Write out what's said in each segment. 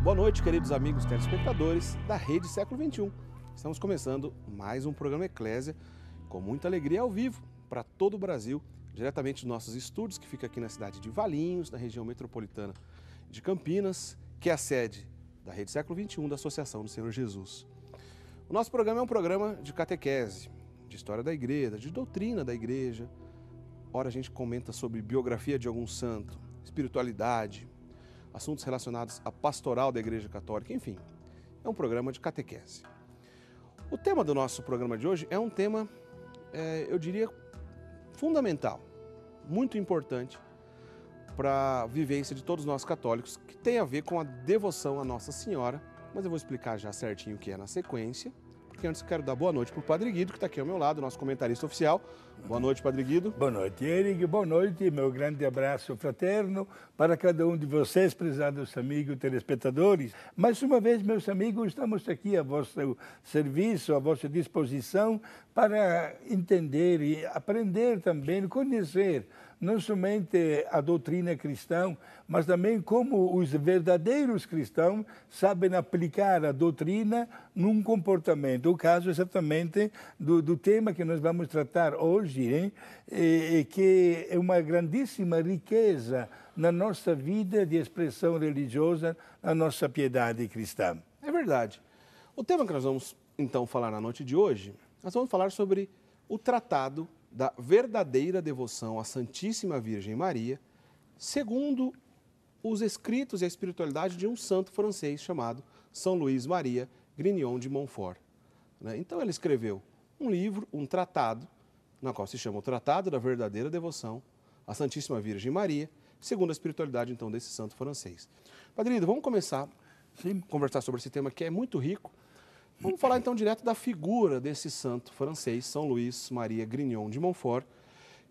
Boa noite, queridos amigos telespectadores da Rede Século XXI. Estamos começando mais um programa Eclésia com muita alegria ao vivo para todo o Brasil, diretamente dos nossos estúdios, que fica aqui na cidade de Valinhos, na região metropolitana de Campinas, que é a sede da Rede Século XXI da Associação do Senhor Jesus. O nosso programa é um programa de catequese, de história da igreja, de doutrina da igreja. Ora, a gente comenta sobre biografia de algum santo, espiritualidade, assuntos relacionados à pastoral da Igreja Católica, enfim, é um programa de catequese. O tema do nosso programa de hoje é um tema, é, eu diria, fundamental, muito importante para a vivência de todos nós católicos, que tem a ver com a devoção à Nossa Senhora, mas eu vou explicar já certinho o que é na sequência porque antes eu quero dar boa noite para o Padre Guido, que está aqui ao meu lado, nosso comentarista oficial. Boa noite, Padre Guido. Boa noite, Eric. Boa noite. Meu grande abraço fraterno para cada um de vocês, prezados amigos telespectadores. Mais uma vez, meus amigos, estamos aqui a vosso serviço, à vossa disposição para entender e aprender também, conhecer não somente a doutrina cristã, mas também como os verdadeiros cristãos sabem aplicar a doutrina num comportamento. O caso exatamente do, do tema que nós vamos tratar hoje, hein? E, e que é uma grandíssima riqueza na nossa vida de expressão religiosa, na nossa piedade cristã. É verdade. O tema que nós vamos então falar na noite de hoje, nós vamos falar sobre o tratado da verdadeira devoção à Santíssima Virgem Maria, segundo os escritos e a espiritualidade de um santo francês chamado São Luís Maria Grignon de Montfort. Né? Então ele escreveu um livro, um tratado, na qual se chama o Tratado da Verdadeira Devoção à Santíssima Virgem Maria, segundo a espiritualidade então desse santo francês. Padrinho, vamos começar Sim. a conversar sobre esse tema que é muito rico Vamos falar então direto da figura desse santo francês, São Luís Maria Grignon de Montfort,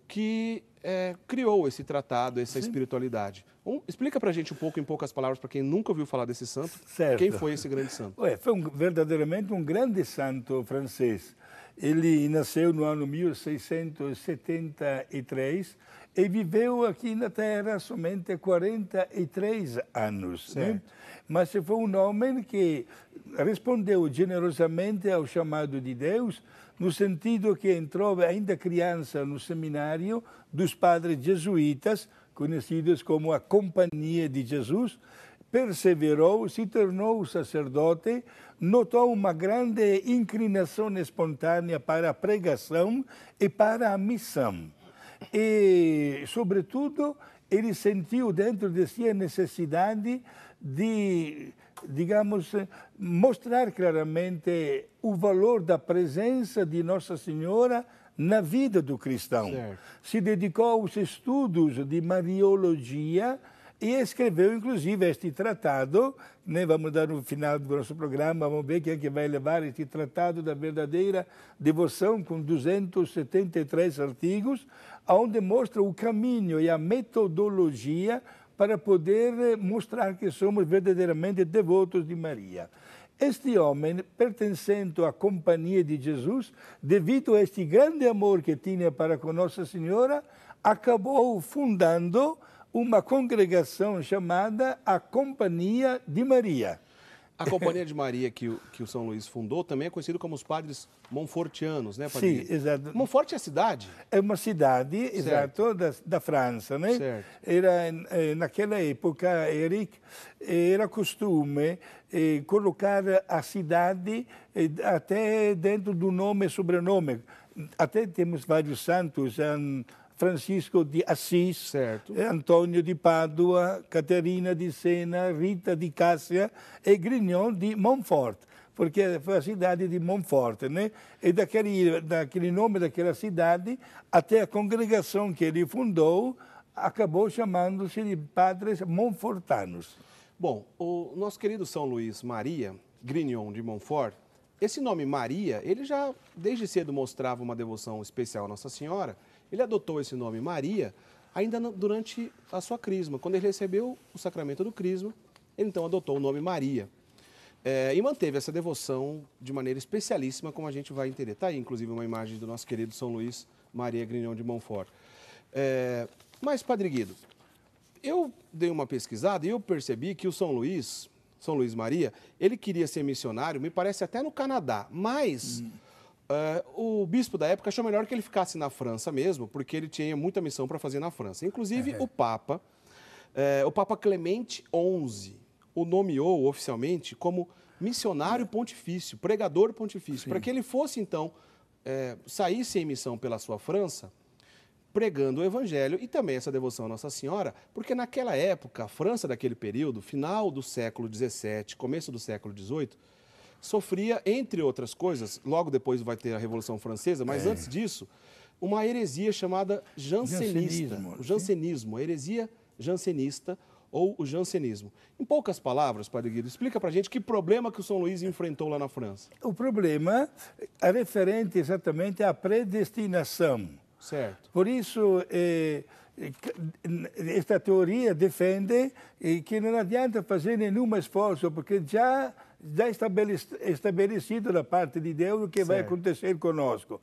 que é, criou esse tratado, essa Sim. espiritualidade. Um, explica para a gente um pouco, em poucas palavras, para quem nunca ouviu falar desse santo, certo. quem foi esse grande santo? Ué, foi um, verdadeiramente um grande santo francês. Ele nasceu no ano 1673 e viveu aqui na Terra somente 43 anos. Né? Mas foi um homem que respondeu generosamente ao chamado de Deus, no sentido que entrou ainda criança no seminário dos padres jesuítas, conhecidos como a Companhia de Jesus, perseverou, se tornou sacerdote, notou uma grande inclinação espontânea para a pregação e para a missão e, sobretudo, ele sentiu dentro de si a necessidade de, digamos, mostrar claramente o valor da presença de Nossa Senhora na vida do cristão. Certo. Se dedicou aos estudos de Mariologia e escreveu, inclusive, este tratado. Né? Vamos dar no final do nosso programa, vamos ver quem é que vai levar este tratado da verdadeira devoção, com 273 artigos, onde mostra o caminho e a metodologia para poder eh, mostrar que somos verdadeiramente devotos de Maria. Este homem, pertencendo à companhia de Jesus, devido a este grande amor que tinha para com Nossa Senhora, acabou fundando uma congregação chamada a Companhia de Maria a Companhia de Maria que o, que o São Luís fundou também é conhecido como os padres monfortianos, né, padre? Sim, exato. Montfort é a cidade? É uma cidade, certo. exato, da, da França, né? Certo. Era, eh, naquela época, Eric, era costume eh, colocar a cidade eh, até dentro do nome e sobrenome. Até temos vários santos, Francisco de Assis, certo. Antônio de Pádua, Caterina de Sena, Rita de Cássia e Grignon de Montfort, porque foi é a cidade de Montfort, né? E daquele, daquele nome daquela cidade até a congregação que ele fundou acabou chamando-se de Padres Monfortanos. Bom, o nosso querido São Luís Maria Grignon de Montfort esse nome Maria, ele já desde cedo mostrava uma devoção especial à Nossa Senhora, ele adotou esse nome Maria ainda durante a sua crisma. Quando ele recebeu o sacramento do crisma, ele então adotou o nome Maria. É, e manteve essa devoção de maneira especialíssima, como a gente vai entender. Está aí, inclusive, uma imagem do nosso querido São Luís Maria Grignon de Montfort. É, mas, Padre Guido, eu dei uma pesquisada e eu percebi que o São Luís, São Luís Maria, ele queria ser missionário, me parece até no Canadá, mas... Hum Uh, o bispo da época achou melhor que ele ficasse na França mesmo, porque ele tinha muita missão para fazer na França. Inclusive, uhum. o Papa, uh, o Papa Clemente XI, o nomeou oficialmente como missionário pontifício, pregador pontifício, para que ele fosse, então, uh, saísse em missão pela sua França, pregando o Evangelho e também essa devoção à Nossa Senhora, porque naquela época, a França daquele período, final do século XVII, começo do século XVIII, sofria, entre outras coisas, logo depois vai ter a Revolução Francesa, mas é. antes disso, uma heresia chamada jansenista. Jansenismo, o jansenismo, a heresia jansenista ou o jansenismo. Em poucas palavras, Padre Guido, explica para gente que problema que o São Luís enfrentou lá na França. O problema é referente exatamente à predestinação. Certo. Por isso, eh, eh, esta teoria defende eh, que não adianta fazer nenhum esforço, porque já já estabelecido da parte de Deus o que certo. vai acontecer conosco.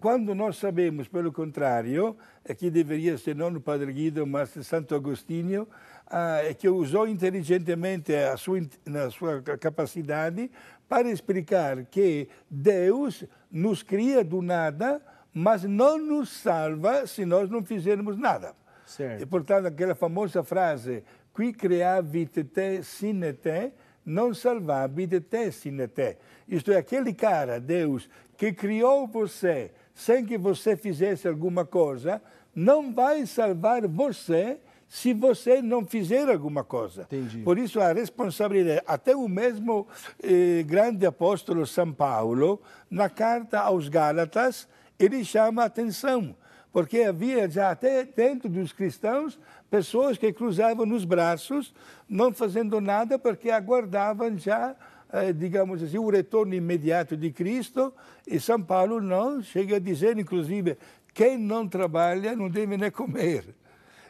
Quando nós sabemos, pelo contrário, é que deveria ser não o Padre Guido, mas Santo Agostinho, ah, é que usou inteligentemente a sua, na sua capacidade para explicar que Deus nos cria do nada, mas não nos salva se nós não fizermos nada. Certo. E, portanto, aquela famosa frase, qui creavit te sine te, não salvável de sin te. Isto é, aquele cara, Deus, que criou você sem que você fizesse alguma coisa, não vai salvar você se você não fizer alguma coisa. Entendi. Por isso a responsabilidade, até o mesmo eh, grande apóstolo São Paulo, na carta aos Gálatas, ele chama a atenção, porque havia já até dentro dos cristãos pessoas que cruzavam nos braços, não fazendo nada, porque aguardavam já, eh, digamos assim, o retorno imediato de Cristo. E São Paulo não chega a dizer, inclusive, quem não trabalha não deve nem comer.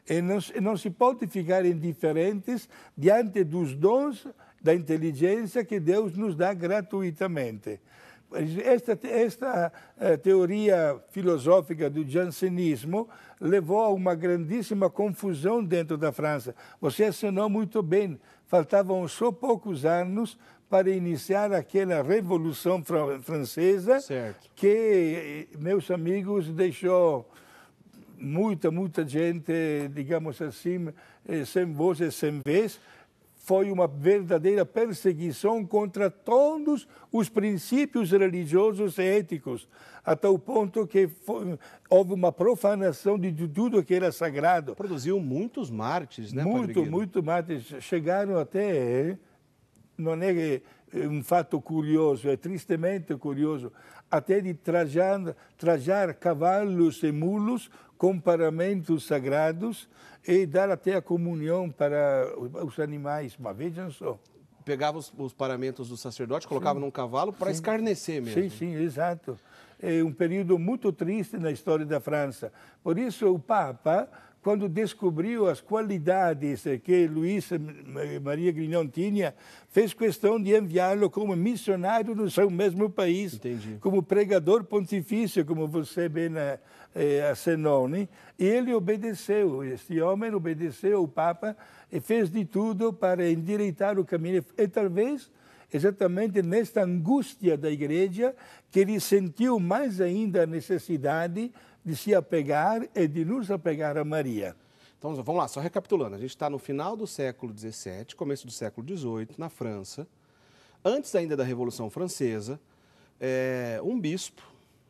E não, não se pode ficar indiferentes diante dos dons da inteligência que Deus nos dá gratuitamente. Esta, esta eh, teoria filosófica do jansenismo levou a uma grandíssima confusão dentro da França. Você assinou muito bem. Faltavam só poucos anos para iniciar aquela revolução francesa certo. que eh, meus amigos deixou muita muita gente digamos assim eh, sem voz e sem vez foi uma verdadeira perseguição contra todos os princípios religiosos e éticos, até o ponto que foi, houve uma profanação de tudo que era sagrado. Produziu muitos mártires, né? Muito, muito mártires. Chegaram até, eh, não é eh, um fato curioso, é tristemente curioso, até de trajar, trajar cavalos e mulos comparamentos sagrados e dar até a comunhão para os animais. Mas vejam só. Pegava os, os paramentos do sacerdote, colocava sim. num cavalo para escarnecer mesmo. Sim, sim, exato. É um período muito triste na história da França. Por isso, o Papa quando descobriu as qualidades que Luiz Maria Grignão tinha, fez questão de enviá-lo como missionário no seu mesmo país, Entendi. como pregador pontifício, como você bem eh, acenou. Né? E ele obedeceu, este homem obedeceu o Papa e fez de tudo para endireitar o caminho. E talvez exatamente nesta angústia da igreja que ele sentiu mais ainda a necessidade de se apegar e de nos apegar a Maria. Então, vamos lá, só recapitulando. A gente está no final do século XVII, começo do século XVIII, na França. Antes ainda da Revolução Francesa, é, um bispo,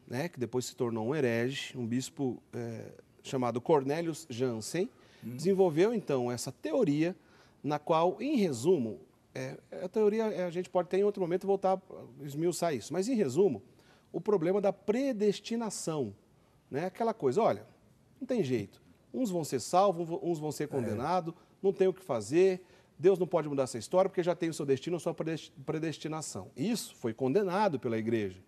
né, que depois se tornou um herege, um bispo é, chamado Cornelius Jansen, hum. desenvolveu então essa teoria na qual, em resumo, é, a teoria a gente pode ter em outro momento voltar a esmiuçar isso, mas em resumo, o problema da predestinação né? Aquela coisa, olha, não tem jeito. Uns vão ser salvos, uns vão ser é. condenados, é. não tem o que fazer, Deus não pode mudar essa história porque já tem o seu destino, a sua predestinação. Isso foi condenado pela igreja.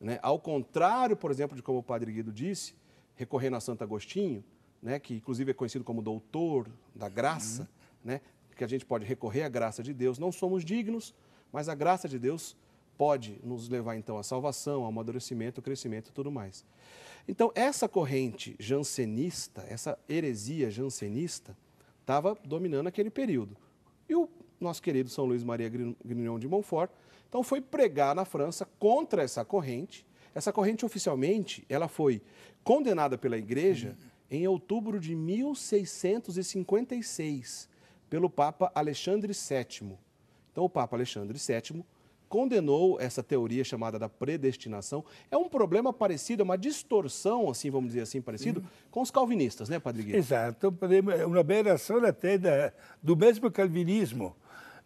Né? Ao contrário, por exemplo, de como o padre Guido disse, recorrendo a Santo Agostinho, né, que inclusive é conhecido como doutor da graça, uhum. né, que a gente pode recorrer à graça de Deus, não somos dignos, mas a graça de Deus pode nos levar então à salvação, ao amadurecimento, ao crescimento e tudo mais. Então, essa corrente jansenista, essa heresia jansenista, estava dominando aquele período. E o nosso querido São Luís Maria Grignon de Montfort, então foi pregar na França contra essa corrente. Essa corrente oficialmente, ela foi condenada pela igreja em outubro de 1656 pelo Papa Alexandre VII. Então o Papa Alexandre VII condenou essa teoria chamada da predestinação. É um problema parecido, é uma distorção, assim, vamos dizer assim, parecido uhum. com os calvinistas, né, Padre Guilherme? Exato, é uma aberração até da, do mesmo calvinismo.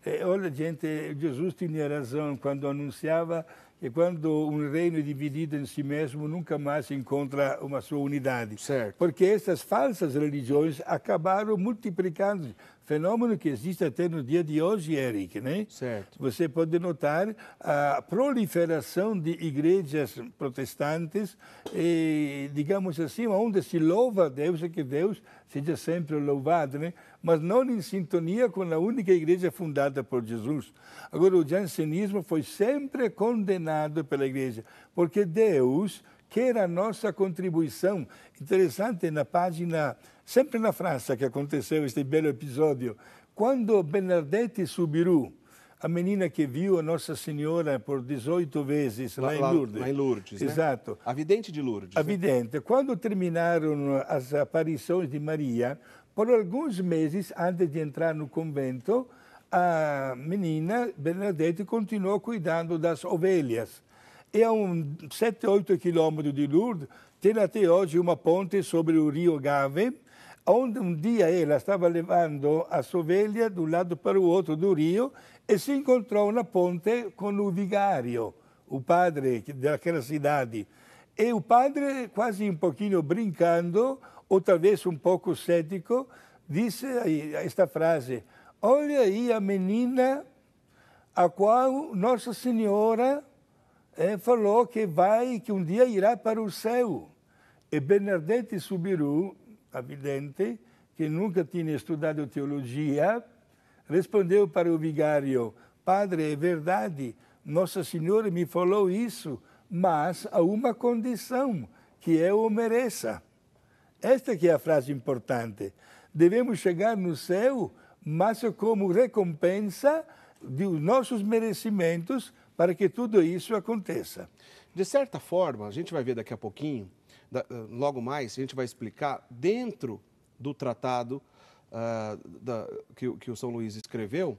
Eh, olha, gente, Jesus tinha razão quando anunciava e quando um reino é dividido em si mesmo, nunca mais encontra uma sua unidade. Certo. Porque essas falsas religiões acabaram multiplicando fenômeno que existe até no dia de hoje, Eric, né? Certo. Você pode notar a proliferação de igrejas protestantes e, digamos assim, onde se louva a Deus e é que Deus seja sempre louvado, né? Mas não em sintonia com a única igreja fundada por Jesus. Agora, o jansenismo foi sempre condenado ensinado pela igreja, porque Deus quer a nossa contribuição. Interessante na página, sempre na França que aconteceu este belo episódio, quando Bernadette Subiru, a menina que viu a Nossa Senhora por 18 vezes lá, lá em Lourdes. Lá em Lourdes, né? Exato. Né? A vidente de Lourdes. A vidente. Né? Quando terminaram as aparições de Maria, por alguns meses antes de entrar no convento, a menina Bernadette continuou cuidando das ovelhas. E é a um 7, 8 quilômetros de Lourdes, tem até hoje uma ponte sobre o rio Gave, onde um dia ela estava levando as ovelhas de um lado para o outro do rio e se encontrou na ponte com o vigário, o padre daquela cidade. E o padre, quase um pouquinho brincando, ou talvez um pouco cético, disse esta frase, Olha aí a menina a qual Nossa Senhora é, falou que vai, que um dia irá para o céu. E Bernadette Subiru, a vidente, que nunca tinha estudado teologia, respondeu para o vigário: Padre, é verdade, Nossa Senhora me falou isso, mas há uma condição, que eu o mereça. Esta que é a frase importante. Devemos chegar no céu mas como recompensa dos nossos merecimentos para que tudo isso aconteça. De certa forma, a gente vai ver daqui a pouquinho, eh, logo mais, a gente vai explicar dentro do tratado uh, da, que, que, o São Luís escreveu,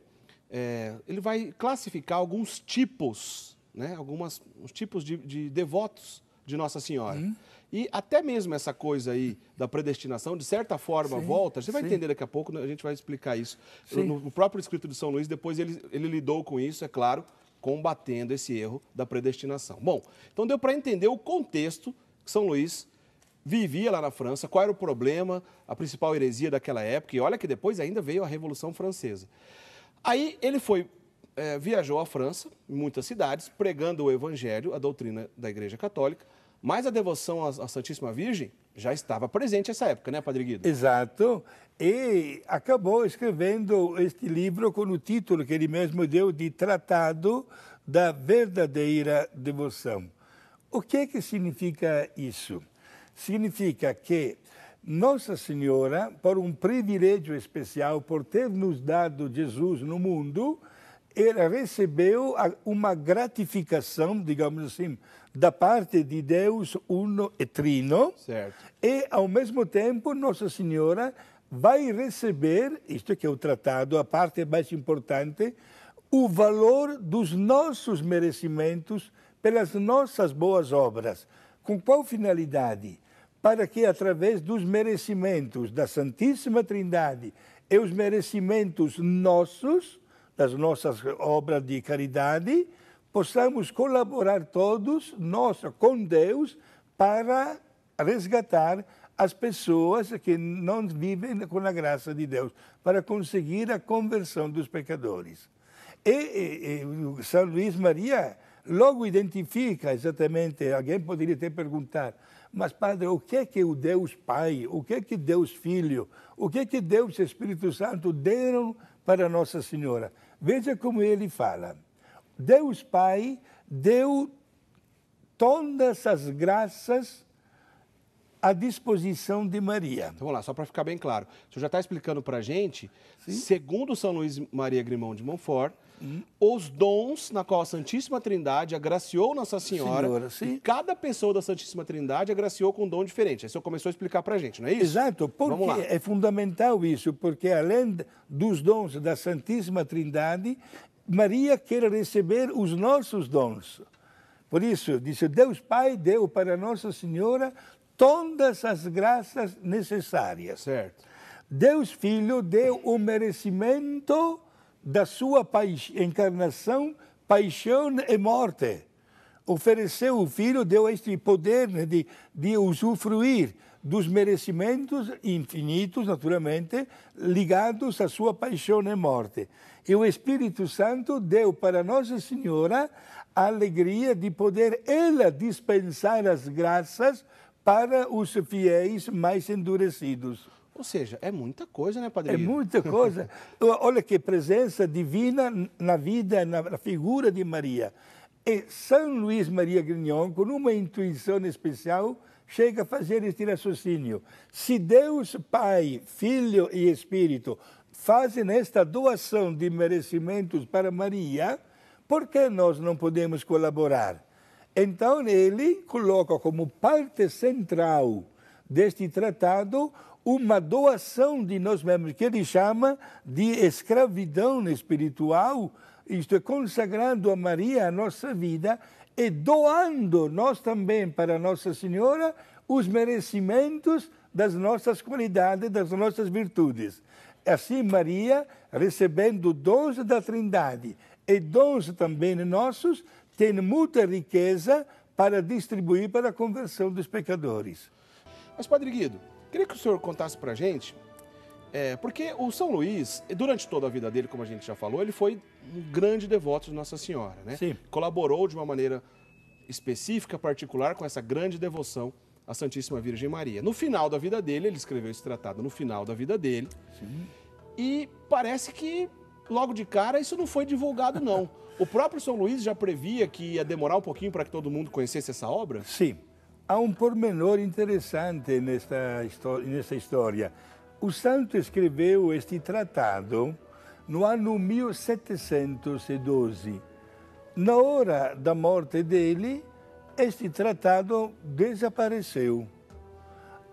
é, ele vai classificar alguns tipos, né, alguns tipos de, de devotos de Nossa Senhora. Hum. E até mesmo essa coisa aí da predestinação, de certa forma, sim, volta. Você vai sim. entender daqui a pouco, né, a gente vai explicar isso. No próprio escrito de São Luís, depois ele, ele lidou com isso, é claro, combatendo esse erro da predestinação. Bom, então deu para entender o contexto que São Luís vivia lá na França, qual era o problema, a principal heresia daquela época. E olha que depois ainda veio a Revolução Francesa. Aí ele foi é, viajou à França, em muitas cidades, pregando o Evangelho, a doutrina da Igreja Católica. Mas a devoção à Santíssima Virgem já estava presente nessa época, né, Padre Guido? Exato. E acabou escrevendo este livro com o título que ele mesmo deu de Tratado da Verdadeira Devoção. O que é que significa isso? Significa que Nossa Senhora, por um privilégio especial, por ter nos dado Jesus no mundo, ela recebeu uma gratificação, digamos assim, da parte de Deus uno e trino, certo. e ao mesmo tempo Nossa Senhora vai receber, isto que é o tratado, a parte mais importante, o valor dos nossos merecimentos pelas nossas boas obras. Com qual finalidade? Para que, através dos merecimentos da Santíssima Trindade e os merecimentos nossos, das nossas obras de caridade, possamos colaborar todos, nós, com Deus, para resgatar as pessoas que não vivem com a graça de Deus, para conseguir a conversão dos pecadores. E, e, e São Luís Maria logo identifica exatamente, alguém poderia até perguntar, mas padre, o que é que o Deus Pai, o que é que Deus Filho, o que é que Deus Espírito Santo deram para Nossa Senhora? Veja como ele fala. Deus Pai deu todas as graças à disposição de Maria. Então, vamos lá, só para ficar bem claro. O senhor já está explicando para a gente, Sim. segundo São Luís Maria Grimão de Montfort, Hum. os dons na qual a Santíssima Trindade agraciou Nossa Senhora. Senhora sim. E cada pessoa da Santíssima Trindade agraciou com um dom diferente. Aí o senhor começou a explicar para a gente, não é isso? Exato, porque é fundamental isso, porque além dos dons da Santíssima Trindade, Maria quer receber os nossos dons. Por isso, disse Deus Pai deu para Nossa Senhora todas as graças necessárias. Certo. Deus Filho deu o merecimento da sua encarnação, paixão e morte. Ofereceu o Filho, deu este poder de, de usufruir dos merecimentos infinitos, naturalmente, ligados à sua paixão e morte. E o Espírito Santo deu para Nossa Senhora a alegria de poder ela dispensar as graças para os fiéis mais endurecidos. Ou seja, é muita coisa, né, Padre? É muita coisa. Olha que presença divina na vida, na figura de Maria. E São Luís Maria Grignon, com uma intuição especial, chega a fazer este raciocínio. Se Deus, Pai, Filho e Espírito fazem esta doação de merecimentos para Maria, por que nós não podemos colaborar? Então ele coloca como parte central deste tratado uma doação de nós mesmos, que ele chama de escravidão espiritual, isto é, consagrando a Maria a nossa vida e doando nós também para Nossa Senhora os merecimentos das nossas qualidades, das nossas virtudes. Assim, Maria, recebendo dons da Trindade e dons também nossos, tem muita riqueza para distribuir para a conversão dos pecadores. Mas, Padre Guido, queria que o senhor contasse para a gente é, porque o São Luís, durante toda a vida dele, como a gente já falou, ele foi um grande devoto de Nossa Senhora, né? Sim. Colaborou de uma maneira específica, particular, com essa grande devoção à Santíssima Virgem Maria. No final da vida dele, ele escreveu esse tratado no final da vida dele. Sim. E parece que, logo de cara, isso não foi divulgado, não. o próprio São Luís já previa que ia demorar um pouquinho para que todo mundo conhecesse essa obra? Sim. Há um pormenor interessante nessa nesta história o santo escreveu este tratado no ano 1712. Na hora da morte dele, este tratado desapareceu.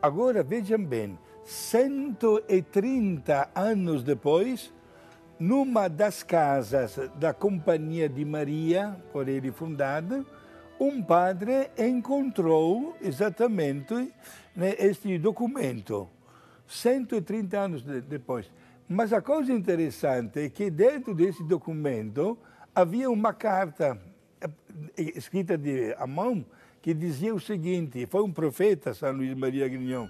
Agora vejam bem, 130 anos depois, numa das casas da Companhia de Maria, por ele fundada, um padre encontrou exatamente né, este documento. 130 anos de, depois. Mas a coisa interessante é que dentro desse documento havia uma carta eh, eh, escrita de, a mão que dizia o seguinte: foi um profeta, São Luís Maria Grignon.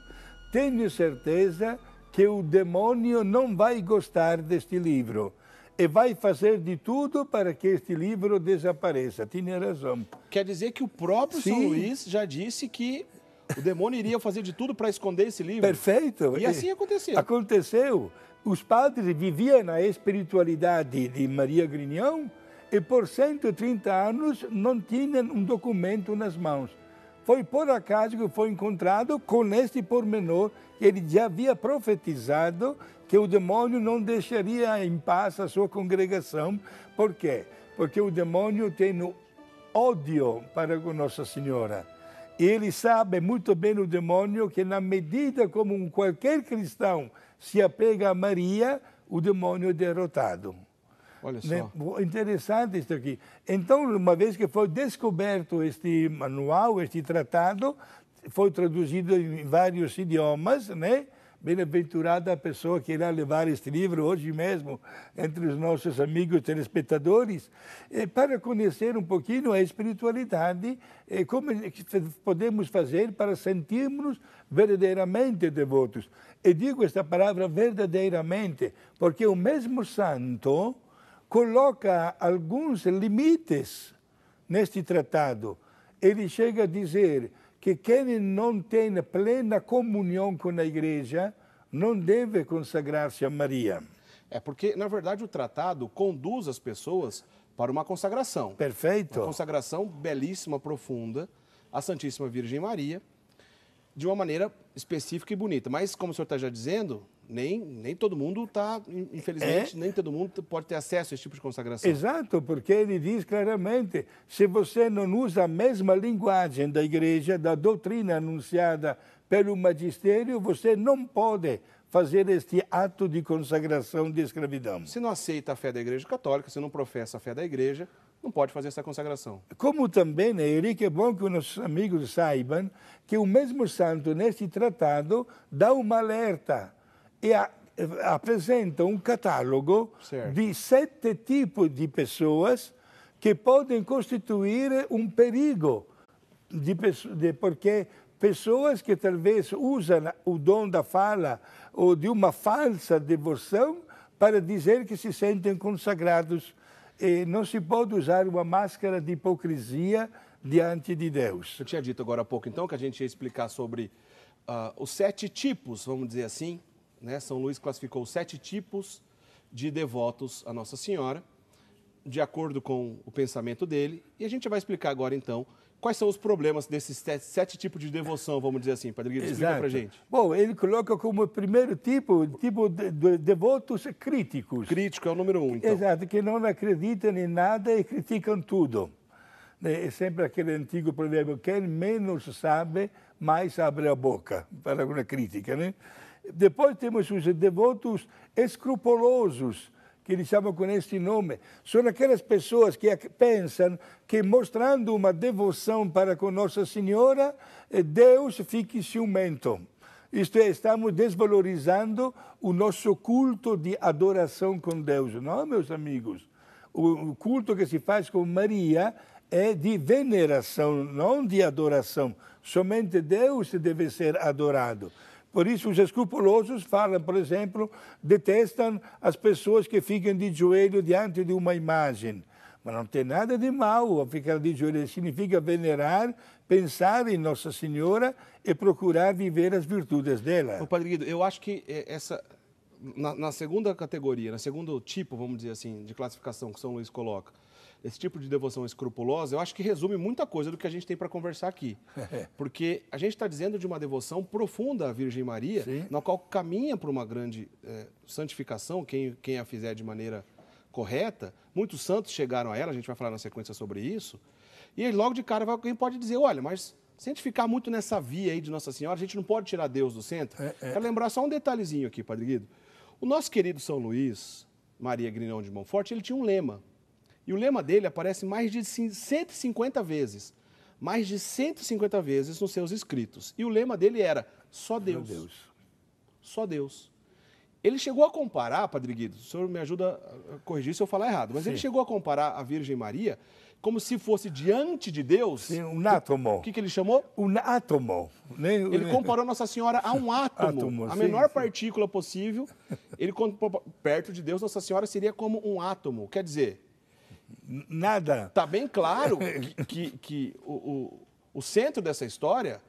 Tenho certeza que o demônio não vai gostar deste livro e vai fazer de tudo para que este livro desapareça. Tinha razão. Quer dizer que o próprio Sim. São Luís já disse que o demônio iria fazer de tudo para esconder esse livro. Perfeito. E é, assim aconteceu. Aconteceu. Os padres viviam na espiritualidade de Maria Grignon e por 130 anos não tinham um documento nas mãos. Foi por acaso que foi encontrado com este pormenor que ele já havia profetizado que o demônio não deixaria em paz a sua congregação. Por quê? Porque o demônio tem ódio para Nossa Senhora ele sabe muito bem o demônio que na medida como um qualquer cristão se apega a Maria, o demônio é derrotado. Olha né? só. Interessante isso aqui. Então, uma vez que foi descoberto este manual, este tratado, foi traduzido em vários idiomas, né? Bem-aventurada a pessoa que irá levar este livro hoje mesmo entre os nossos amigos telespectadores, para conhecer um pouquinho a espiritualidade e como é podemos fazer para sentirmos verdadeiramente devotos. E digo esta palavra verdadeiramente, porque o mesmo santo coloca alguns limites neste tratado. Ele chega a dizer que quem não tem plena comunhão com a igreja não deve consagrar-se a Maria. É porque, na verdade, o tratado conduz as pessoas para uma consagração. Perfeito. Uma consagração belíssima, profunda, à Santíssima Virgem Maria, de uma maneira específica e bonita. Mas, como o senhor está já dizendo, nem, nem todo mundo está, infelizmente, é. nem todo mundo pode ter acesso a esse tipo de consagração. Exato, porque ele diz claramente: se você não usa a mesma linguagem da igreja, da doutrina anunciada pelo magistério, você não pode fazer este ato de consagração de escravidão. Se não aceita a fé da Igreja Católica, se não professa a fé da Igreja, não pode fazer essa consagração. Como também, Henrique, né, é bom que os nossos amigos saibam que o mesmo santo, neste tratado, dá uma alerta e a, apresenta um catálogo certo. de sete tipos de pessoas que podem constituir um perigo, de, de, porque pessoas que talvez usam o dom da fala ou de uma falsa devoção para dizer que se sentem consagrados. E não se pode usar uma máscara de hipocrisia diante de Deus. Eu tinha dito agora há pouco, então, que a gente ia explicar sobre uh, os sete tipos, vamos dizer assim, né? São Luís classificou sete tipos de devotos a Nossa Senhora, de acordo com o pensamento dele. E a gente vai explicar agora, então, quais são os problemas desses sete, sete tipos de devoção, vamos dizer assim, Padre Guido? Explica para gente. Bom, ele coloca como primeiro tipo, tipo de, de, devotos críticos. Crítico é o número um, então. Exato, que não acreditam em nada e criticam tudo. Né, é sempre aquele antigo provérbio, quem menos sabe, mais abre a boca, para uma crítica, né? Depois temos os devotos escrupulosos, que eles chamam com este nome. São aquelas pessoas que pensam que mostrando uma devoção para com Nossa Senhora, eh, Deus fique ciumento. Isto é, estamos desvalorizando o nosso culto de adoração com Deus, não, é, meus amigos? O culto que se faz com Maria é de veneração, não de adoração. Somente Deus deve ser adorado. Por isso, os escrupulosos falam, por exemplo, detestam as pessoas que ficam de joelho diante de uma imagem. Mas não tem nada de mal ficar de joelho, significa venerar, pensar em Nossa Senhora e procurar viver as virtudes dela. Padre Guido, eu acho que é, essa, na, na, segunda categoria, na segundo tipo, vamos dizer assim, de classificação que São Luís coloca, esse tipo de devoção escrupulosa, eu acho que resume muita coisa do que a gente tem para conversar aqui. Porque a gente está dizendo de uma devoção profunda à Virgem Maria, Sim. na qual caminha para uma grande é, santificação, quem, quem a fizer de maneira correta. Muitos santos chegaram a ela, a gente vai falar na sequência sobre isso. E aí, logo de cara, alguém pode dizer: olha, mas se a gente ficar muito nessa via aí de Nossa Senhora, a gente não pode tirar Deus do centro. É, é. Quero lembrar só um detalhezinho aqui, Padre Guido. O nosso querido São Luís, Maria Grinão de Monforte, ele tinha um lema. E o lema dele aparece mais de 150 vezes. Mais de 150 vezes nos seus escritos. E o lema dele era só Deus. Deus. Só Deus. Ele chegou a comparar, Padre Guido, o senhor me ajuda a corrigir se eu falar errado, mas Sim. ele chegou a comparar a Virgem Maria como se fosse diante de Deus. Sim, um átomo. O que, que ele chamou? Um átomo. Ele comparou Nossa Senhora a um átomo, átomo a menor sim, partícula possível. Ele perto de Deus, Nossa Senhora seria como um átomo. Quer dizer, nada. Está bem claro que, que o, o, o centro dessa história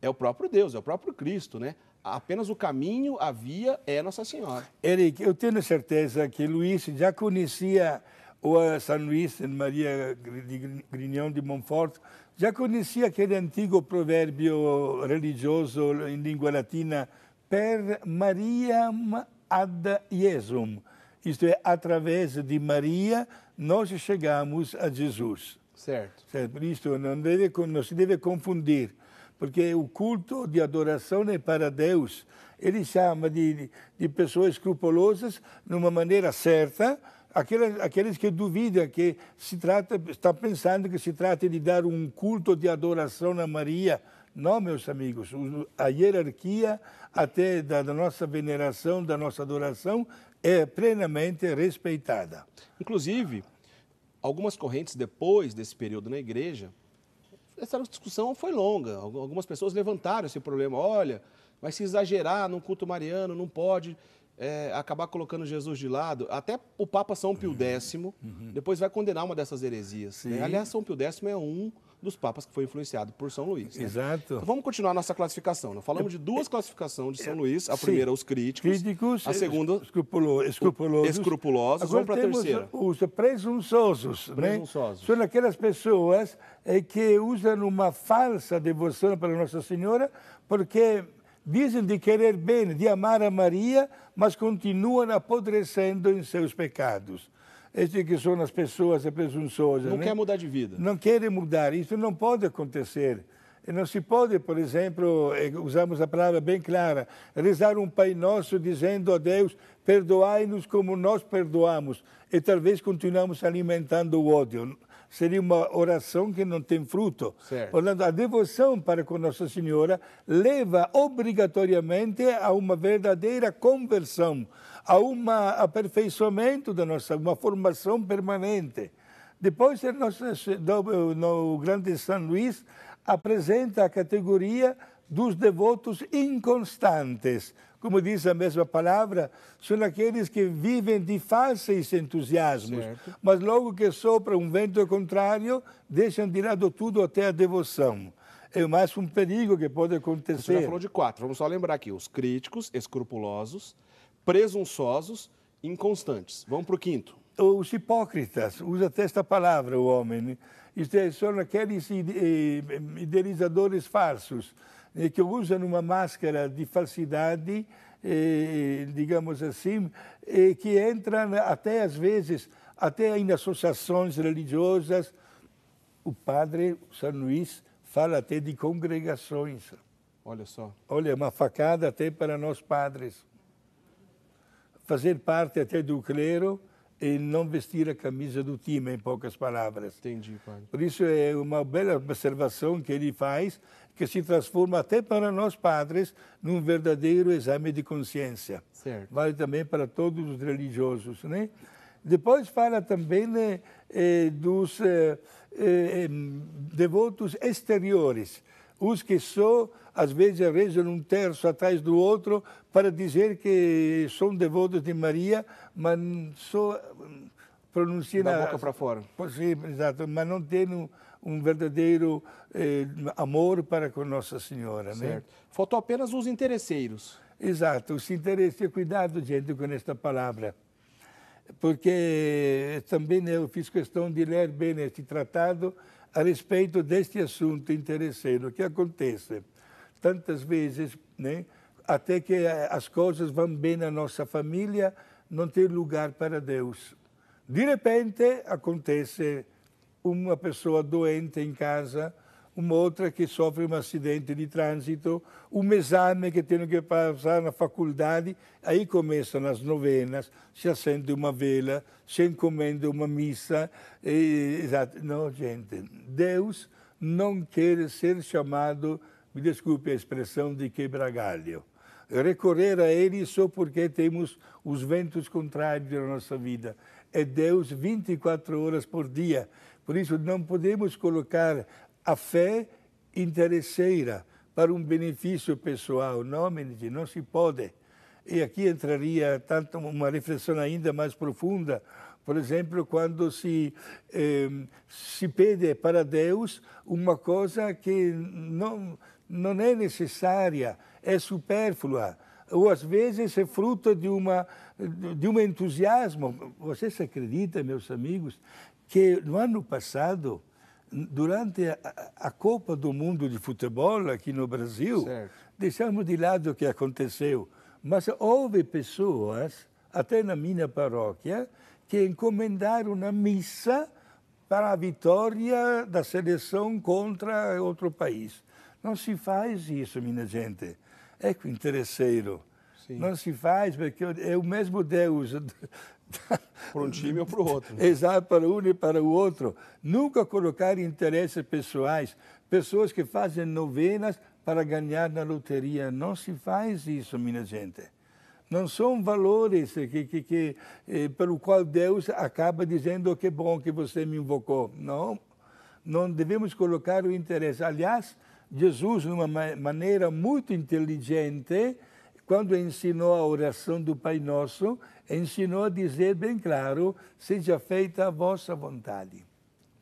é o próprio Deus, é o próprio Cristo, né? apenas o caminho, a via é Nossa Senhora. Eric, eu tenho certeza que Luiz já conhecia o São Luís de Maria de Grignon de Montfort, já conhecia aquele antigo provérbio religioso em língua latina per Mariam ad Jesum, isto é, através de Maria nós chegamos a Jesus. Certo. certo. isso não, deve, não se deve confundir, porque o culto de adoração é para Deus. Ele chama de, de pessoas escrupulosas, numa maneira certa, aqueles, aqueles que duvidam que se trata, está pensando que se trata de dar um culto de adoração a Maria. Não, meus amigos, a hierarquia até da, da nossa veneração, da nossa adoração, é plenamente respeitada. Inclusive, algumas correntes depois desse período na igreja, essa discussão foi longa. Algumas pessoas levantaram esse problema. Olha, vai se exagerar num culto mariano, não pode é, acabar colocando Jesus de lado. Até o Papa São Pio X, uhum. depois vai condenar uma dessas heresias. Né? Aliás, São Pio X é um dos papas que foi influenciado por São Luís. Né? Exato. Então, vamos continuar nossa classificação. Nós né? falamos de duas classificações de São Luís. A primeira, Sim. os críticos. Críticos. A segunda, escrupulosos. escrupulosos. Agora vamos para a terceira. Os presunçosos. Né? Presunçosos. São aquelas pessoas eh, que usam uma falsa devoção para Nossa Senhora porque dizem de querer bem, de amar a Maria, mas continuam apodrecendo em seus pecados este que são as pessoas presunçosas. Não né? quer mudar de vida. Não querem mudar. Isso não pode acontecer. Não se pode, por exemplo, eh, usamos a palavra bem clara, rezar um Pai Nosso dizendo a Deus, perdoai-nos como nós perdoamos, e talvez continuamos alimentando o ódio seria uma oração que não tem fruto. Certo. Portanto, a devoção para com Nossa Senhora leva obrigatoriamente a uma verdadeira conversão, a um aperfeiçoamento da nossa, uma formação permanente. Depois, no grande São Luís, apresenta a categoria dos devotos inconstantes, como diz a mesma palavra, são aqueles que vivem de fáceis entusiasmos, certo. mas logo que sopra um vento contrário, deixam de lado tudo até a devoção é mais um perigo que pode acontecer. Você já falou de quatro, vamos só lembrar aqui: os críticos, escrupulosos, presunçosos, inconstantes. Vamos para o quinto. Os hipócritas, usa até esta palavra o homem. Né? Isto é, são aqueles eh, idealizadores falsos eh, que usam uma máscara de falsidade, eh, digamos assim, eh, que entram até às vezes até em associações religiosas. O padre São Luís fala até de congregações. Olha só. Olha, é uma facada até para nós padres. Fazer parte até do clero ele não vestir a camisa do time, em poucas palavras. Entendi, padre. Por isso é uma bela observação que ele faz, que se transforma até para nós padres num verdadeiro exame de consciência. Certo. Vale também para todos os religiosos, né? Depois fala também né, eh, dos eh, eh, eh, devotos exteriores os que só às vezes rezam um terço atrás do outro para dizer que são devotos de Maria, mas só pronunciam da boca para fora. Sim, exato, mas não têm um, um verdadeiro eh, amor para com Nossa Senhora, né? certo. né? Faltou apenas os interesseiros. Exato, os interesseiros, cuidado gente com esta palavra porque também né, eu fiz questão de ler bem este tratado a respeito deste assunto interesseiro que acontece tantas vezes, né? até que eh, as coisas vão bem na nossa família, não tem lugar para Deus. De repente acontece uma pessoa doente em casa, uma outra que sofre um acidente de trânsito, um exame que tem que passar na faculdade, aí começam as novenas, se acende uma vela, se encomenda uma missa. E, exato. Não, gente, Deus não quer ser chamado, me desculpe a expressão, de quebra-galho. Recorrer a Ele só porque temos os ventos contrários na nossa vida. É Deus 24 horas por dia. Por isso, não podemos colocar a fé interesseira para um benefício pessoal. Não, menino, não se pode. E aqui entraria tanto uma reflexão ainda mais profunda, por exemplo, quando se eh, se pede para Deus uma coisa que não não é necessária, é supérflua ou às vezes é fruto de uma de um entusiasmo. Vocês acreditam, meus amigos, que no ano passado durante a, a, Copa do Mundo de Futebol aqui no Brasil, certo. deixamos de lado o que aconteceu. Mas houve pessoas, até na minha paróquia, que encomendaram uma missa para a vitória da seleção contra outro país. Não se faz isso, minha gente. É que interesseiro. Sim. Não se faz, porque é o mesmo Deus para um time ou para o outro. Exato, para um e para o outro. Nunca colocar interesses pessoais. Pessoas que fazem novenas para ganhar na loteria. Não se faz isso, minha gente. Não são valores que, que, que eh, pelo qual Deus acaba dizendo oh, que bom que você me invocou. Não, não devemos colocar o interesse. Aliás, Jesus, de uma maneira muito inteligente, quando ensinou a oração do Pai Nosso, ensinou a dizer bem claro: seja feita a vossa vontade.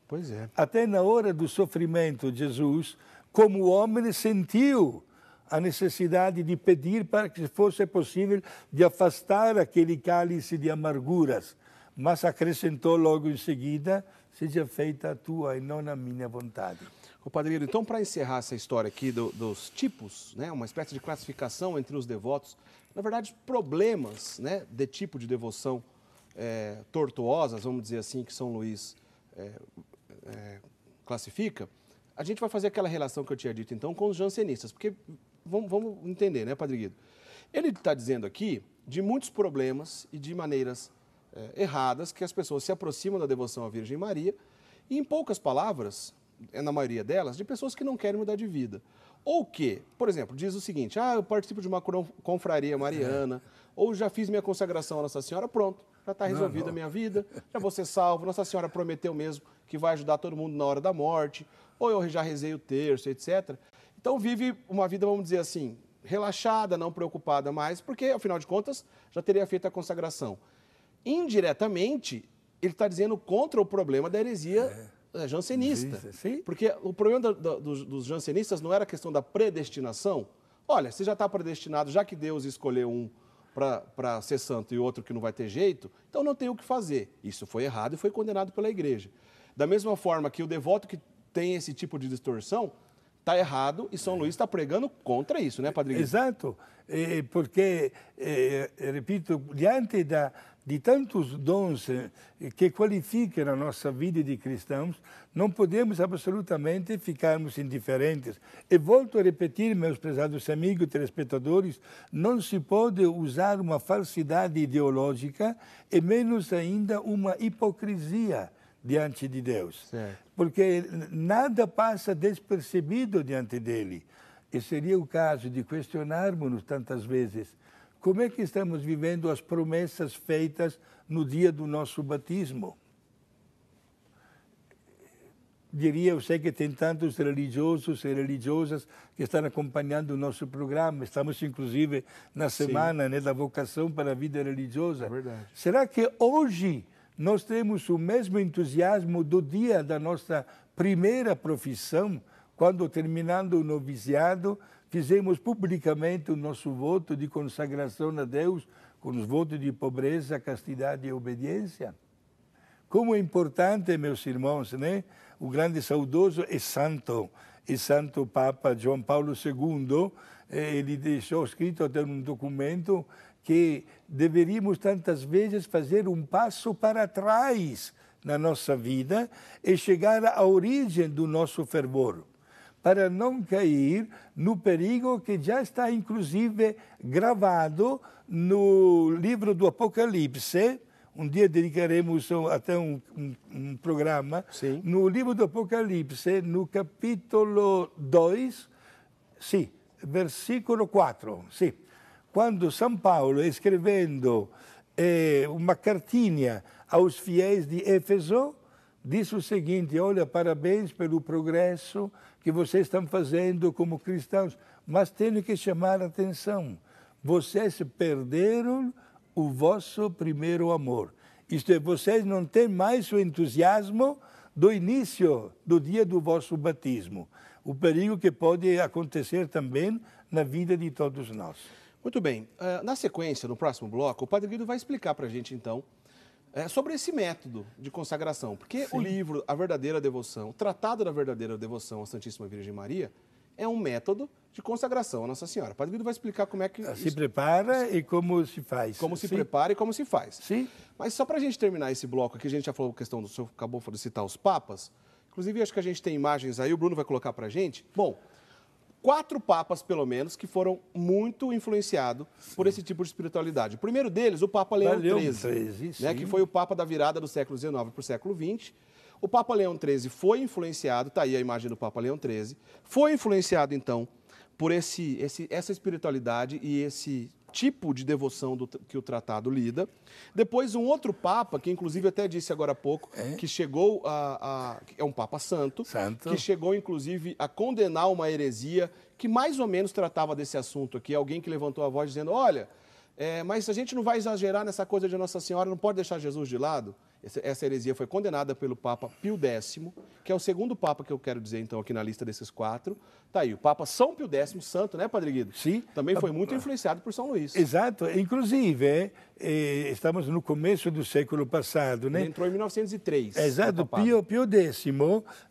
Pois é. Até na hora do sofrimento, Jesus, como homem, sentiu a necessidade de pedir para que fosse possível de afastar aquele cálice de amarguras, mas acrescentou logo em seguida: seja feita a tua e não a minha vontade. O padreiro, então, para encerrar essa história aqui do, dos tipos, né, uma espécie de classificação entre os devotos na verdade, problemas né, de tipo de devoção é, tortuosas, vamos dizer assim, que São Luís é, é, classifica, a gente vai fazer aquela relação que eu tinha dito então com os jansenistas, porque vamos, vamos entender, né, Padre Guido? Ele está dizendo aqui de muitos problemas e de maneiras é, erradas que as pessoas se aproximam da devoção à Virgem Maria e, em poucas palavras, é, na maioria delas, de pessoas que não querem mudar de vida. Ou que, por exemplo, diz o seguinte: ah, eu participo de uma confraria mariana, é. ou já fiz minha consagração à Nossa Senhora, pronto, já está resolvida a minha vida, já vou ser salvo. Nossa Senhora prometeu mesmo que vai ajudar todo mundo na hora da morte, ou eu já rezei o terço, etc. Então vive uma vida, vamos dizer assim, relaxada, não preocupada mais, porque, afinal de contas, já teria feito a consagração. Indiretamente, ele está dizendo contra o problema da heresia. É é, jansenista. Sim. Porque o problema dos, dos jansenistas não era a questão da predestinação. Olha, você já está predestinado, já que Deus escolheu um para ser santo e outro que não vai ter jeito, então não tem o que fazer. Isso foi errado e foi condenado pela igreja. Da mesma forma que o devoto que tem esse tipo de distorção está errado e São é. Luís está pregando contra isso, né, Padre? Exato, porque, repito, diante da, de tantos dons eh, que qualificam a nossa vida de cristãos, não podemos absolutamente ficarmos indiferentes. E volto a repetir, meus prezados amigos e telespectadores, não se pode usar uma falsidade ideológica e menos ainda uma hipocrisia diante de Deus. Certo. Porque nada passa despercebido diante dele. E seria o caso de questionarmos tantas vezes como é que estamos vivendo as promessas feitas no dia do nosso batismo? diria, eu sei que tem tantos religiosos e religiosas que estão acompanhando o nosso programa. Estamos, inclusive, na semana né, da vocação para a vida religiosa. É Será que hoje nós temos o mesmo entusiasmo do dia da nossa primeira profissão, quando, terminando o noviciado, fizemos publicamente o nosso voto de consagração a Deus com os votos de pobreza, castidade e obediência. Como é importante, meus irmãos, né? o grande saudoso e santo, e santo Papa João Paulo II, eh, ele deixou escrito até um documento que deveríamos tantas vezes fazer um passo para trás na nossa vida e chegar à origem do nosso fervor para não cair no perigo que já está, inclusive, gravado no livro do Apocalipse. Um dia dedicaremos até um, um, um programa. Sim. No livro do Apocalipse, no capítulo 2, sim, versículo 4, sim. Quando São Paulo, escrevendo eh, uma cartinha aos fiéis de Éfeso, disse o seguinte: Olha, parabéns pelo progresso que vocês estão fazendo como cristãos, mas tenho que chamar a atenção. Vocês perderam o vosso primeiro amor. Isto é, vocês não têm mais o entusiasmo do início do dia do vosso batismo. O perigo que pode acontecer também na vida de todos nós. Muito bem. Ah, na sequência, no próximo bloco, o Padre Guido vai explicar para a gente, então, é, sobre esse método de consagração, porque Sim. o livro A Verdadeira Devoção, o Tratado da Verdadeira Devoção à Santíssima Virgem Maria, é um método de consagração à Nossa Senhora. O Padre Guido vai explicar como é que... Ah, se isso... prepara e como se faz. Como se prepara e como se faz. Sim. Mas só para a gente terminar esse bloco aqui, a gente já falou a questão do... senhor acabou de citar os papas. Inclusive, acho que a gente tem imagens aí, o Bruno vai colocar para a gente. Bom, quatro papas, pelo menos, que foram muito influenciados por esse tipo de espiritualidade. O primeiro deles, o Papa Leão XIII, né, que foi o Papa da virada do século XIX para o século XX. O Papa Leão XIII foi influenciado, está aí a imagem do Papa Leão XIII, foi influenciado, então, por esse, esse, essa espiritualidade e esse tipo de devoção do, que o tratado lida. Depois, um outro Papa, que inclusive até disse agora há pouco, é? que chegou a, a, É um Papa santo, santo, que chegou inclusive a condenar uma heresia que mais ou menos tratava desse assunto aqui. Alguém que levantou a voz dizendo: olha é, mas a gente não vai exagerar nessa coisa de Nossa Senhora, não pode deixar Jesus de lado. Essa heresia foi condenada pelo Papa Pio X, que é o segundo Papa que eu quero dizer, então, aqui na lista desses quatro. Tá aí, o Papa São Pio X, santo, né, Padre Guido? Sim. Também foi ah, muito ah. influenciado por São Luís. Exato. Inclusive, eh, eh, estamos no começo do século passado, né? Ele entrou em 1903. É, exato. Pio, Pio X,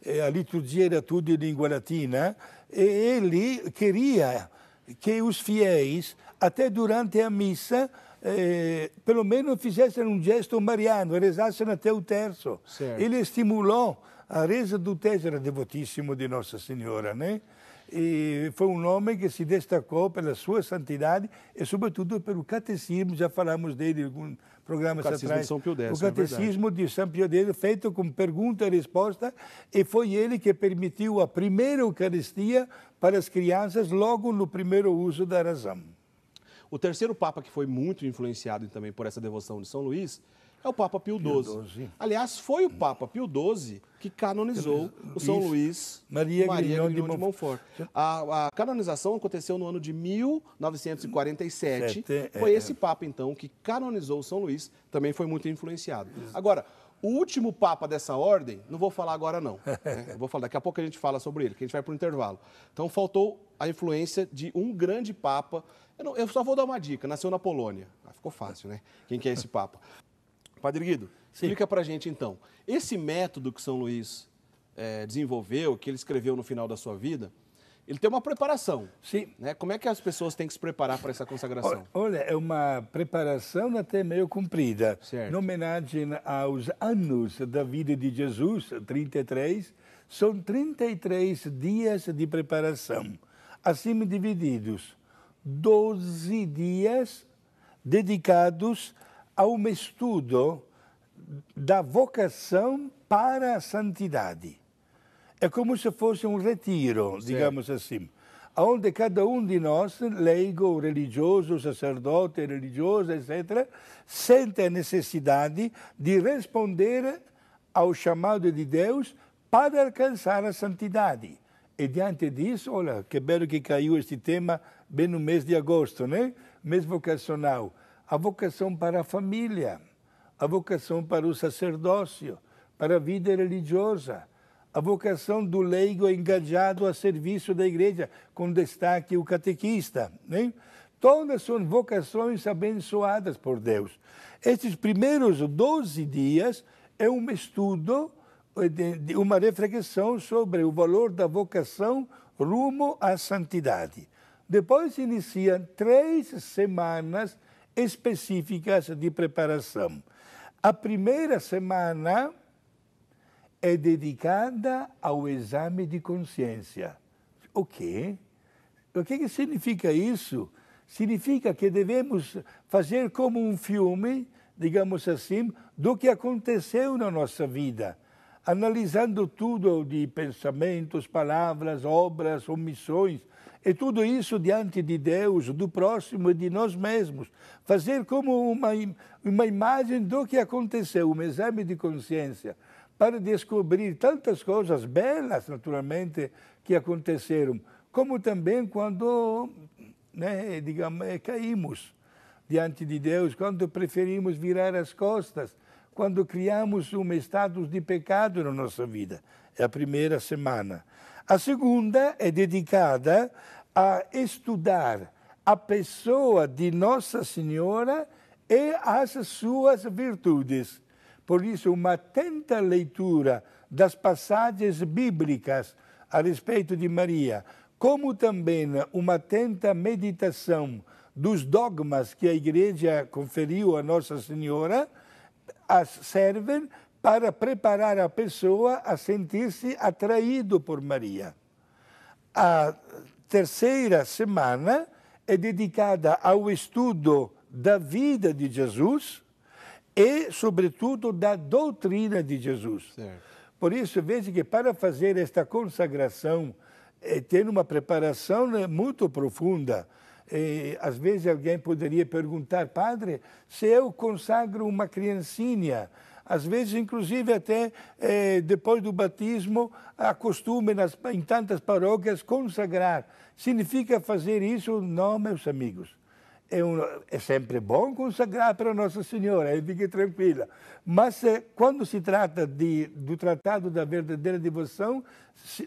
eh, a liturgia era tudo em língua latina, e ele queria que os fiéis, até durante la missa, eh, pelo menos fizessem um gesto mariano, rezassem até o terzo. Certo. Ele stimolò a resa do terço, era devotíssimo de Nossa Senhora, né? E foi um homem que se destacou pela sua santidade e, sobretudo, pelo catecismo. Já falamos dele em programas atrás. O catecismo atrás. de São Pio X. O é catecismo é de São Pio X, feito com pergunta e resposta. E foi ele que permitiu a primeira Eucaristia para as crianças logo no primeiro uso da razão. O terceiro Papa, que foi muito influenciado também por essa devoção de São Luís, é o Papa Pio XII. Aliás, foi o Papa Pio XII que canonizou o São Isso. Luís Maria, Maria Grignion de, de Montfort. A, a, canonização aconteceu no ano de 1947. Sete, foi é, esse Papa, então, que canonizou o São Luís, também foi muito influenciado. Agora, o último Papa dessa ordem, não vou falar agora não. Né? Vou falar, daqui a pouco a gente fala sobre ele, que a gente vai para o intervalo. Então, faltou a influência de um grande Papa. Eu, não, eu só vou dar uma dica, nasceu na Polônia. Ah, ficou fácil, né? Quem que é esse Papa? Padre Guido, Sim. explica para gente então. Esse método que São Luís é, desenvolveu, que ele escreveu no final da sua vida, ele tem uma preparação. Sim. Né? Como é que as pessoas têm que se preparar para essa consagração? Olha, é uma preparação até meio comprida. Certo. Em homenagem aos anos da vida de Jesus, 33, são 33 dias de preparação, assim divididos. 12 dias dedicados a um estudo da vocação para a santidade. É como se fosse um retiro, digamos assim, onde cada um de nós, leigo, religioso, sacerdote, religiosa, etc., sente a necessidade de responder ao chamado de Deus para alcançar a santidade. E diante disso, olha, que belo que caiu este tema bem no mês de agosto, né? Mês vocacional a vocação para a família, a vocação para o sacerdócio, para a vida religiosa, a vocação do leigo engajado a serviço da igreja, com destaque o catequista. Né? Todas são vocações abençoadas por Deus. Estes primeiros 12 dias é um estudo, eh, uma reflexão sobre o valor da vocação rumo à santidade. Depois inicia três semanas específicas de preparação. A primeira semana é dedicada ao exame de consciência. O quê? O que, que significa isso? Significa que devemos fazer como um filme, digamos assim, do que aconteceu na nossa vida, analisando tudo de pensamentos, palavras, obras, omissões, e tudo isso diante de Deus, do próximo e de nós mesmos. Fazer como uma, uma imagem do que aconteceu, um exame de consciência, para descobrir tantas coisas belas, naturalmente, que aconteceram, como também quando, né, digamos, eh, caímos diante de Deus, quando preferimos virar as costas, quando criamos um status de pecado na nossa vida. É a primeira semana. A segunda é dedicada a estudar a pessoa de Nossa Senhora e as suas virtudes. Por isso, uma atenta leitura das passagens bíblicas a respeito de Maria, como também uma atenta meditação dos dogmas que a Igreja conferiu a Nossa Senhora, as servem para preparar a pessoa a sentir-se atraído por Maria. A terceira semana é dedicada ao estudo da vida de Jesus e, sobretudo, da doutrina de Jesus. Certo. Por isso, veja que para fazer esta consagração, é, ter uma preparação né, muito profunda. E, eh, às vezes alguém poderia perguntar, padre, se eu consagro uma criancinha, às vezes, inclusive, até eh, depois do batismo, acostume nas, em tantas paróquias consagrar. Significa fazer isso? Não, meus amigos. É, um, é, sempre bom consagrar para Nossa Senhora, aí fique tranquila. Mas eh, quando se trata de, do Tratado da Verdadeira Devoção,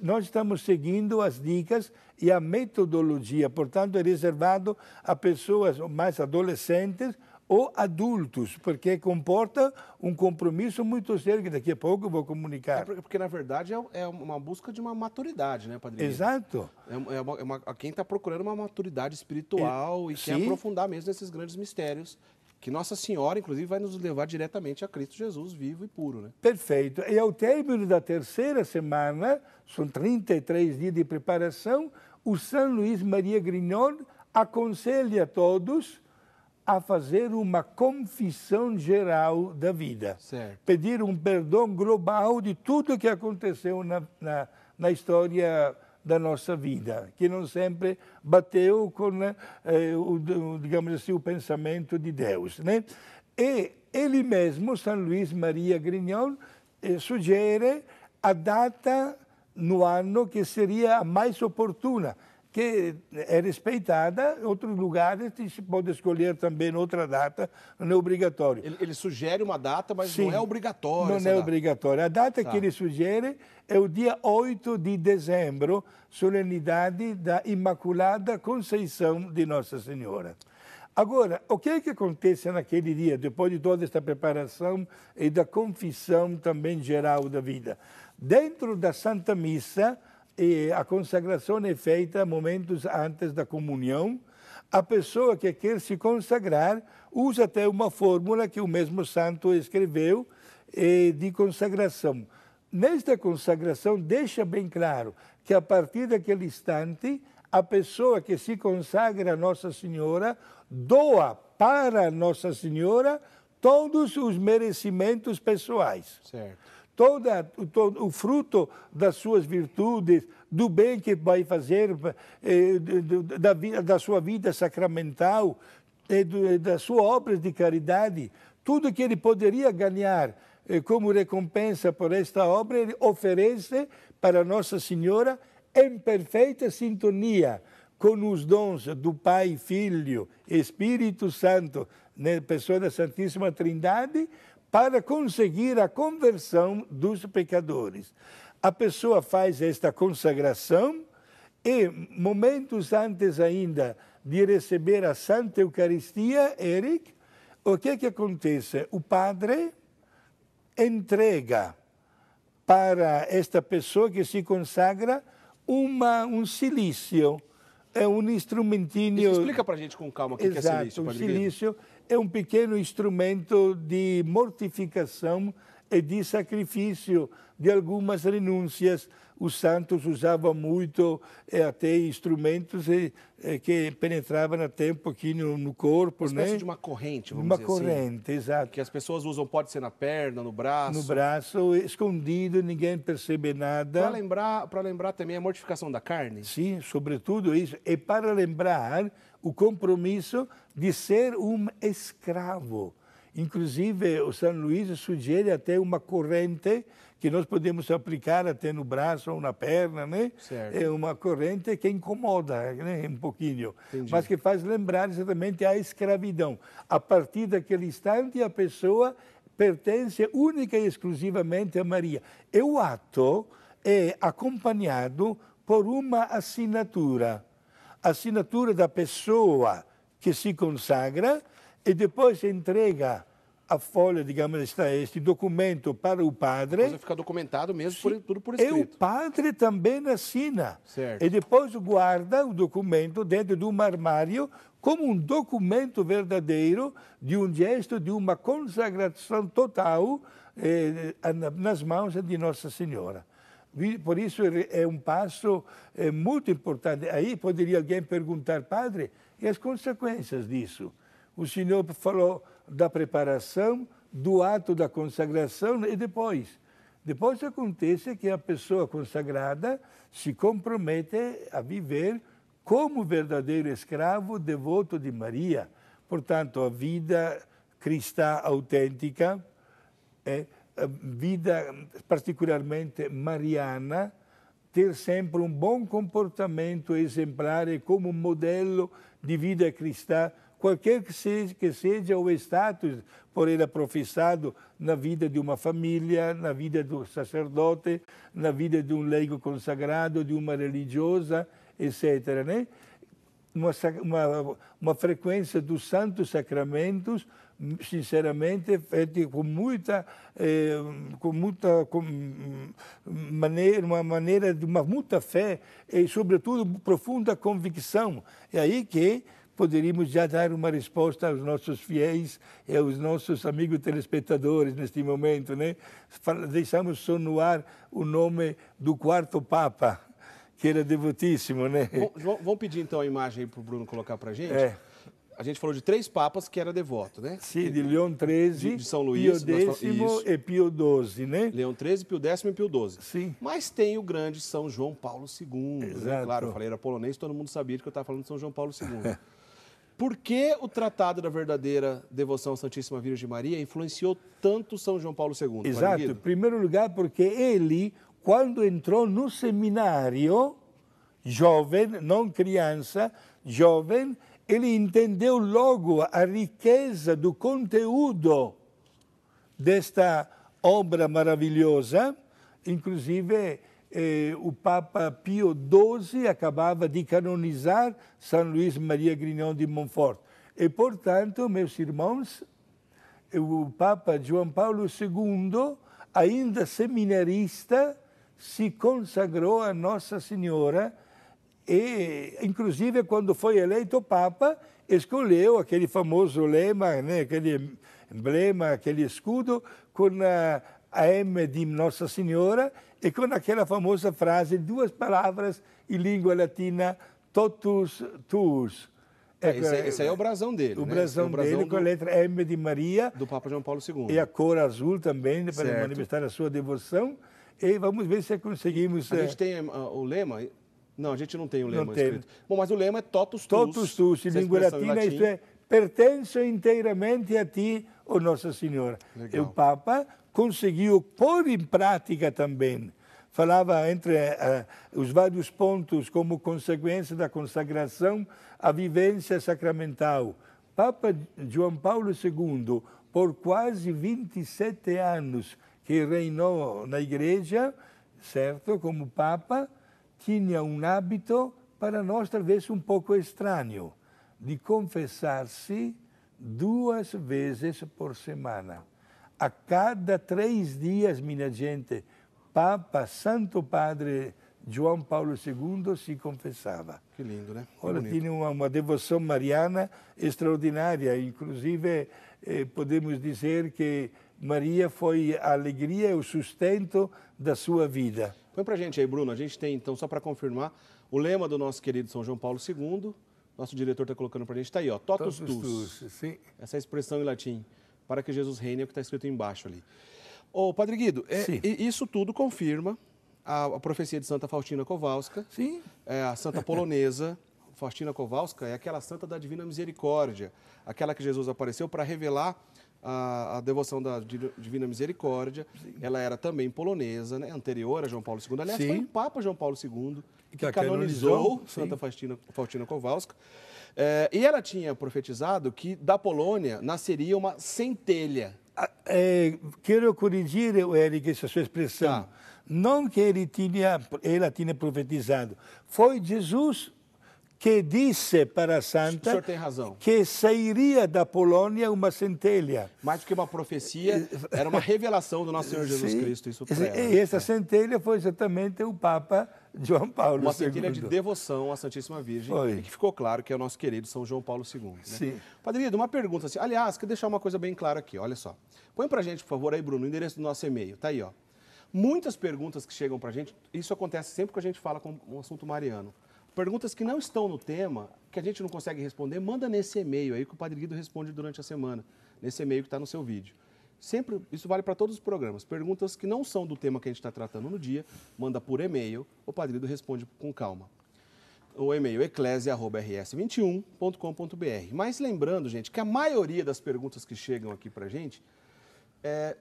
nós estamos seguindo as dicas e a metodologia, portanto, é reservado a pessoas mais adolescentes ou adultos, porque comporta um compromisso muito sério, que daqui a pouco eu vou comunicar. É porque, na verdade, é, é, uma busca de uma maturidade, né, Padre? Exato. É, é uma, é uma, quem está procurando uma maturidade espiritual e, quer aprofundar mesmo nesses grandes mistérios que Nossa Senhora, inclusive, vai nos levar diretamente a Cristo Jesus vivo e puro. Né? Perfeito. E ao término da terceira semana, são 33 dias de preparação, o São Luís Maria Grignon aconselha a todos a fazer uma confissão geral da vida. Certo. Pedir um perdão global de tudo que aconteceu na, na, na história da nossa vida, que não sempre bateu com, né, eh, o, digamos assim, o pensamento de Deus. Né? E ele mesmo, São Luís Maria Grignon, eh, sugere a data no ano que seria a mais oportuna, que é respeitada, outros lugares se pode escolher também outra data, não é obrigatório. Ele, ele sugere uma data, mas Sim, não é obrigatório. Não é obrigatório. A data tá. que ele sugere é o dia 8 de dezembro, solenidade da Imaculada Conceição de Nossa Senhora. Agora, o que é que acontece naquele dia, depois de toda esta preparação e da confissão também geral da vida? Dentro da Santa Missa, e a consagração é feita momentos antes da comunhão. A pessoa que quer se consagrar usa até uma fórmula que o mesmo santo escreveu eh, de consagração. Nesta consagração, deixa bem claro que a partir daquele instante, a pessoa que se consagra a Nossa Senhora doa para Nossa Senhora todos os merecimentos pessoais. Certo toda, todo, o fruto das suas virtudes, do bem que vai fazer, eh, da, da sua vida sacramental, eh, do, eh, da sua obra de caridade, tudo que ele poderia ganhar eh, como recompensa por esta obra, ele oferece para Nossa Senhora em perfeita sintonia com os dons do Pai, Filho, Espírito Santo, né, pessoa da Santíssima Trindade, para conseguir a conversão dos pecadores. A pessoa faz esta consagração e, momentos antes ainda de receber a Santa Eucaristia, Eric, o que, é que acontece? O padre entrega para esta pessoa que se consagra uma, um silício. É um instrumentinho. Isso explica para a gente com calma o que, que é silício. Um silício é um pequeno instrumento de mortificação e de sacrifício de algumas renúncias. Os santos usavam muito eh, até instrumentos eh, eh, que penetravam até um pouquinho no corpo, uma né? espécie né? de uma corrente, vamos uma dizer corrente, assim. Uma corrente, exato. Que as pessoas usam, pode ser na perna, no braço. No braço, escondido, ninguém percebe nada. Para lembrar, para lembrar também a mortificação da carne. Sim, sobretudo isso. E para lembrar o compromisso de ser um escravo. Inclusive, o São Luís sugere até uma corrente que nós podemos aplicar até no braço ou na perna, né? Certo. É uma corrente que incomoda, né? Um pouquinho, Entendi. mas que faz lembrar exatamente a escravidão. A partir daquele instante, a pessoa pertence única e exclusivamente a Maria. E o ato é acompanhado por uma assinatura assinatura da pessoa que se consagra e depois entrega a folha, digamos, este documento para o padre. Depois fica documentado mesmo, por, tudo por escrito. E o padre também assina. Certo. E depois guarda o documento dentro de um armário como um documento verdadeiro de um gesto, de uma consagração total eh, eh nas mãos de Nossa Senhora. Por isso é um passo eh, muito importante. Aí poderia alguém perguntar, padre, e as consequências disso? O senhor falou da preparação, do ato da consagração e depois. Depois acontece que a pessoa consagrada se compromete a viver como verdadeiro escravo devoto de Maria. Portanto, a vida cristã autêntica é vida particularmente mariana, ter sempre um bom comportamento exemplar como como modelo de vida cristã, qualquer que seja, que seja o status por ela professado na vida de uma família, na vida do sacerdote, na vida de um leigo consagrado, de uma religiosa, etc. Né? Uma, uma, uma frequência dos santos sacramentos sinceramente, feito eh, eh, com muita, com muita com maneira, uma maneira de uma muita fé e, sobretudo, profunda convicção. É aí que poderíamos já dar uma resposta aos nossos fiéis e aos nossos amigos telespectadores neste momento, né? Deixamos só no ar o nome do quarto Papa, que era devotíssimo, né? vamos pedir então a imagem para o Bruno colocar para gente? É a gente falou de três papas que era devoto, né? Sim, de Leão XIII, de, de, São Luís, Pio X falamos, e Pio XII, né? Leão XIII, Pio X e Pio XII. Sim. Mas tem o grande São João Paulo II, né? Exato. Né? Claro, eu falei era polonês, todo mundo sabia que eu estava falando de São João Paulo II. Por que o Tratado da Verdadeira Devoção à Santíssima Virgem Maria influenciou tanto São João Paulo II? Exato. Em primeiro lugar, porque ele, quando entrou no seminário, jovem, não criança, jovem, ele entendeu logo a riqueza do conteúdo desta obra maravilhosa. Inclusive, eh, o Papa Pio XII acabava de canonizar São Luís Maria Grignon de Montfort. E, portanto, meus irmãos, o Papa João Paulo II, ainda seminarista, se consagrou a Nossa Senhora e, inclusive, quando foi eleito Papa, escolheu aquele famoso lema, né, aquele emblema, aquele escudo, com a, a M de Nossa Senhora e com aquela famosa frase, duas palavras em língua latina, totus tuus. É, esse, é, esse, aí é o brasão dele. O né? brasão, é o brasão dele do, com a letra M de Maria. Do Papa João Paulo II. E a cor azul também, né, para certo. manifestar a sua devoção. E vamos ver se conseguimos. A gente eh, tem uh, o lema, não, a gente não tem o um lema não escrito. Tem. Bom, mas o lema é totus tus. Totus tus, em língua latina, isso é pertenço inteiramente a ti, ó Nossa Senhora. Legal. E o Papa conseguiu pôr em prática também. Falava entre uh, os vários pontos como consequência da consagração a vivência sacramental. Papa João Paulo II, por quase 27 anos que reinou na Igreja, certo, como Papa, tinha um hábito, para nós talvez um pouco estranho, de confessar-se duas vezes por semana. A cada três dias, minha gente, Papa, Santo Padre João Paulo II se confessava. Que lindo, né? Olha, tinha uma, uma, devoção mariana extraordinária. Inclusive, eh, podemos dizer que Maria foi a alegria e o sustento da sua vida. Põe para gente aí, Bruno. A gente tem, então, só para confirmar, o lema do nosso querido São João Paulo II. Nosso diretor está colocando para gente. Está aí, ó. Totus, Totus tus. Sim. Essa é expressão em latim. Para que Jesus reine é o que está escrito embaixo ali. Ô, Padre Guido, é, isso tudo confirma a, a, profecia de Santa Faustina Kowalska. Sim. É, a Santa Polonesa. Faustina Kowalska é aquela santa da Divina Misericórdia, aquela que Jesus apareceu para revelar a, a devoção da Divina Misericórdia, Sim. ela era também polonesa, né? anterior a João Paulo II. Aliás, Sim. foi o Papa João Paulo II que, que canonizou, canonizou Santa Faustina, Faustina Kowalska. É, e ela tinha profetizado que da Polônia nasceria uma centelha. Ah, é, quero corrigir, Eric, essa sua expressão. Tá. Não que ele tinha, ela tinha profetizado. Foi Jesus que disse para Santa que sairia da Polônia uma centelha. Mais do que uma profecia, era uma revelação do nosso Senhor Jesus Sim. Cristo. Isso tudo. ela. E essa centelha foi exatamente o Papa João Paulo uma II. Uma centelha de devoção à Santíssima Virgem, foi. que ficou claro que é o nosso querido São João Paulo II. Né? Sim. Padre uma pergunta assim. Aliás, quero deixar uma coisa bem clara aqui, olha só. Põe para gente, por favor, aí, Bruno, o endereço do nosso e-mail. Tá aí, ó. Muitas perguntas que chegam para gente, isso acontece sempre que a gente fala com um assunto mariano perguntas que não estão no tema, que a gente não consegue responder, manda nesse e-mail aí que o Padre Guido responde durante a semana, nesse e-mail que está no seu vídeo. Sempre, isso vale para todos os programas. Perguntas que não são do tema que a gente está tratando no dia, manda por e-mail, o Padre Guido responde com calma. O e-mail é eclesia.rs21.com.br. Mas lembrando, gente, que a maioria das perguntas que chegam aqui para a gente, é,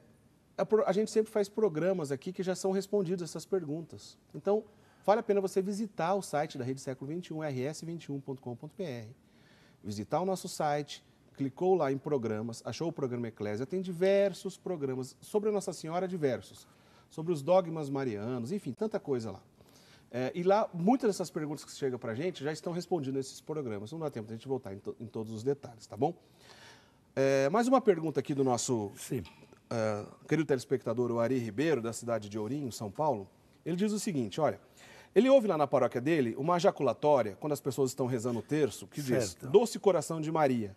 a, a gente sempre faz programas aqui que já são respondidas essas perguntas. Então, vale a pena você visitar o site da Rede Século 21, rs21.com.br. Visitar o nosso site, clicou lá em programas, achou o programa Eclésia, tem diversos programas sobre Nossa Senhora, diversos, sobre os dogmas marianos, enfim, tanta coisa lá. É, e lá, muitas dessas perguntas que chegam para a gente já estão respondidas nesses programas. Não dá tempo de a gente voltar em, to em todos os detalhes, tá bom? É, mais uma pergunta aqui do nosso uh, querido telespectador, o Ari Ribeiro, da cidade de Ourinho, São Paulo. Ele diz o seguinte, olha... Ele ouve lá na paróquia dele uma ejaculatória quando as pessoas estão rezando o terço, que diz: Doce coração de Maria,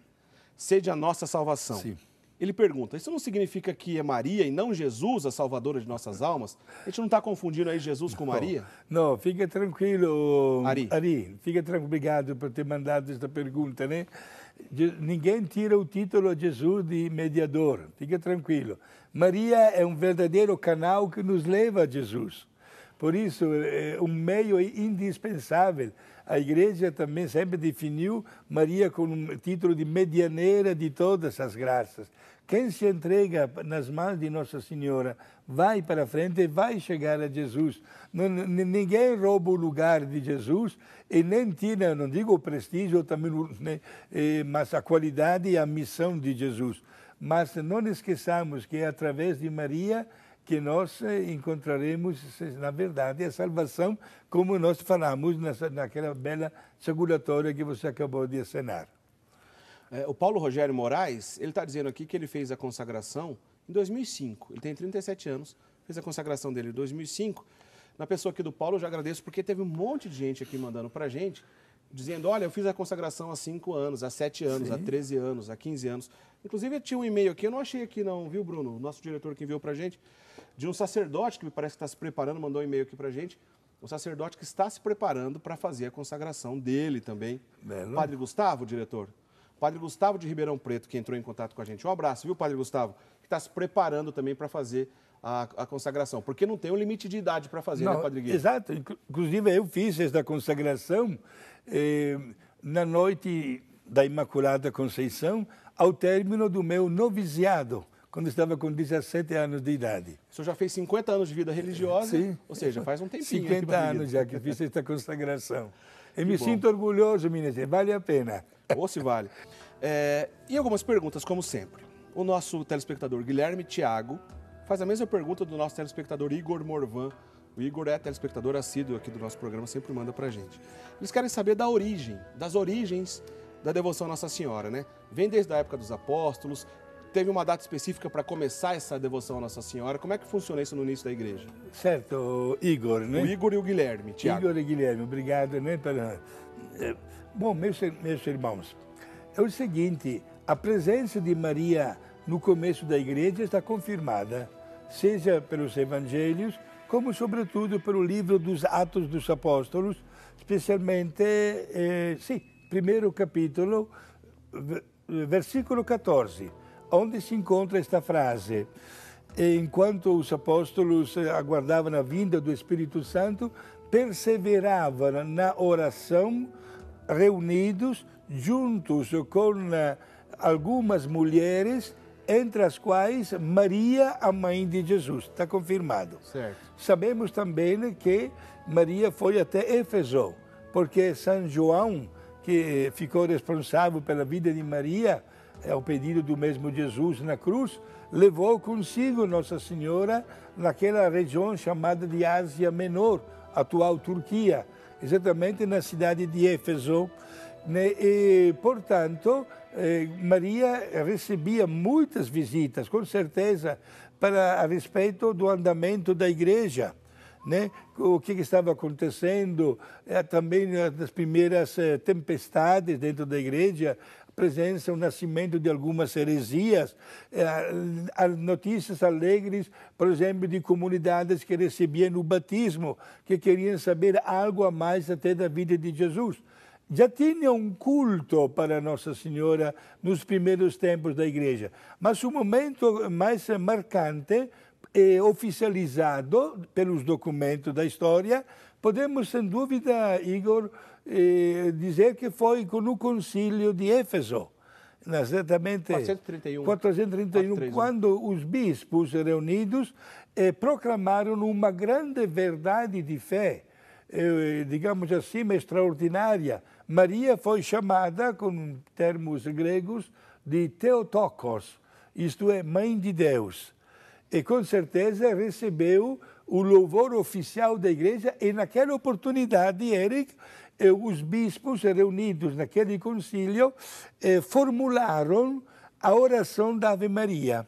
sede a nossa salvação. Sim. Ele pergunta: Isso não significa que é Maria e não Jesus a salvadora de nossas almas? A gente não está confundindo aí Jesus com Maria? Não, fica tranquilo, Ari. Ari. Fica tranquilo. Obrigado por ter mandado esta pergunta, né? Ninguém tira o título Jesus de mediador. Fica tranquilo. Maria é um verdadeiro canal que nos leva a Jesus. Por isso, é um meio é indispensável. A Igreja também sempre definiu Maria com o título de medianeira de todas as graças. Quem se entrega nas mãos de Nossa Senhora vai para frente e vai chegar a Jesus. ninguém rouba o lugar de Jesus e nem tira, não digo o prestígio, também, né, eh, mas a qualidade e a missão de Jesus. Mas não esqueçamos que é através de Maria que nós eh, encontraremos, na verdade, a salvação, como nós falamos nessa, naquela bela circulatória que você acabou de assinar. É, o Paulo Rogério Moraes, ele está dizendo aqui que ele fez a consagração em 2005. Ele tem 37 anos, fez a consagração dele em 2005. Na pessoa aqui do Paulo, eu já agradeço, porque teve um monte de gente aqui mandando para gente, dizendo, olha, eu fiz a consagração há 5 anos, há 7 anos, Sim. há 13 anos, há 15 anos. Inclusive, tinha um e-mail aqui, eu não achei aqui não, viu, Bruno? O nosso diretor que enviou para a gente de um sacerdote que me parece que está se preparando, mandou um e-mail aqui para gente. Um sacerdote que está se preparando para fazer a consagração dele também. Belo. Padre Gustavo, diretor. Padre Gustavo de Ribeirão Preto, que entrou em contato com a gente. Um abraço, viu, Padre Gustavo? Que está se preparando também para fazer a, a, consagração. Porque não tem um limite de idade para fazer, né, não, né, Padre Guilherme? Exato. Inclusive, eu fiz esta consagração eh, na noite da Imaculada Conceição, ao término do meu noviciado quando estava com 17 anos de idade. O senhor já fez 50 anos de vida religiosa? Sim. Ou seja, faz um tempinho. 50 anos já que fiz esta consagração. Eu me bom. sinto orgulhoso, Minas Vale a pena. Ou se vale. É, e algumas perguntas, como sempre. O nosso telespectador Guilherme Tiago faz a mesma pergunta do nosso telespectador Igor Morvan. O Igor é telespectador assíduo aqui do nosso programa, sempre manda pra gente. Eles querem saber da origem, das origens da devoção à Nossa Senhora, né? Vem desde a época dos apóstolos, teve uma data específica para começar essa devoção à Nossa Senhora. Como é que funciona isso no início da igreja? Certo, Igor, né? O Igor e o Guilherme, Tiago. Igor e Guilherme, obrigado, né? Pela... Eh, bom, meus, meus irmãos, é o seguinte, a presença de Maria no começo da igreja está confirmada, seja pelos evangelhos, como sobretudo pelo livro dos Atos dos Apóstolos, especialmente, eh, sim, primeiro capítulo, versículo 14 onde se encontra esta frase? Enquanto os apóstolos aguardavam a vinda do Espírito Santo, perseveravam na oração, reunidos juntos com eh, algumas mulheres, entre as quais Maria, a mãe de Jesus. Está confirmado. Certo. Sabemos também que Maria foi até Éfeso, porque São João, que ficou responsável pela vida de Maria, é o pedido do mesmo Jesus na cruz, levou consigo Nossa Senhora naquela região chamada de Ásia Menor, atual Turquia, exatamente na cidade de Éfeso. Né? E, portanto, eh, Maria recebia muitas visitas, com certeza, para a respeito do andamento da igreja. Né? o que, estava acontecendo, eh, também nas eh, primeiras tempestades dentro da igreja, presença, o nascimento de algumas heresias, eh, notícias alegres, por exemplo, de comunidades que recebiam o batismo, que queriam saber algo a mais até da vida de Jesus. Já tinha um culto para Nossa Senhora nos primeiros tempos da igreja, mas o momento mais marcante e é oficializado pelos documentos da história, podemos sem dúvida, Igor, dizer que foi no concílio de Éfeso, exatamente 431, 431 431, quando os bispos reunidos eh, proclamaram uma grande verdade de fé, eh, digamos assim, extraordinária. Maria foi chamada, com termos gregos, de Theotokos, isto é, Mãe de Deus. E com certeza recebeu o louvor oficial da igreja e naquela oportunidade, Eric, os bispos reunidos naquele concílio eh, formularam a oração da Ave Maria.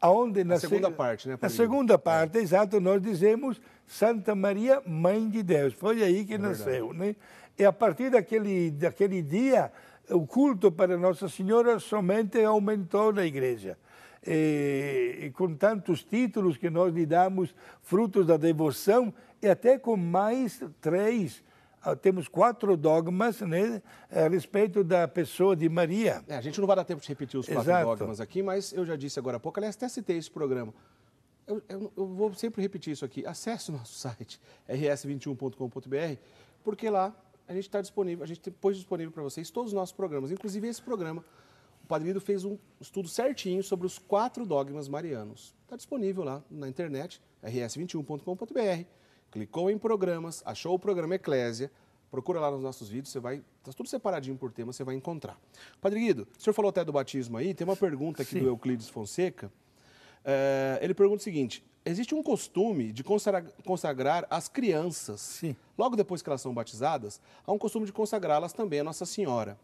Aonde na, a segunda se... parte, né? Na segunda é. parte, é. exato, nós dizemos Santa Maria, Mãe de Deus. Foi aí que é nasceu, verdade. né? E a partir daquele, daquele dia, o culto para Nossa Senhora somente aumentou na igreja. E, e com tantos títulos que nós lhe damos, frutos da devoção, e até com mais três ah, temos quatro dogmas né, a respeito da pessoa de Maria. É, a gente não vai dar tempo de repetir os quatro Exato. dogmas aqui, mas eu já disse agora há pouco, aliás, até citei esse programa. Eu, eu, eu vou sempre repetir isso aqui. Acesse o nosso site, rs21.com.br, porque lá a gente está disponível, a gente pôs disponível para vocês todos os nossos programas, inclusive esse programa. O Padre Lido fez um estudo certinho sobre os quatro dogmas marianos. Está disponível lá na internet, rs21.com.br clicou em programas, achou o programa Eclésia, procura lá nos nossos vídeos, você vai, está tudo separadinho por tema, você vai encontrar. Padre Guido, o senhor falou até do batismo aí, tem uma pergunta aqui Sim. do Euclides Fonseca. É, ele pergunta o seguinte: existe um costume de consagrar as crianças, Sim. logo depois que elas são batizadas, há um costume de consagrá-las também a Nossa Senhora.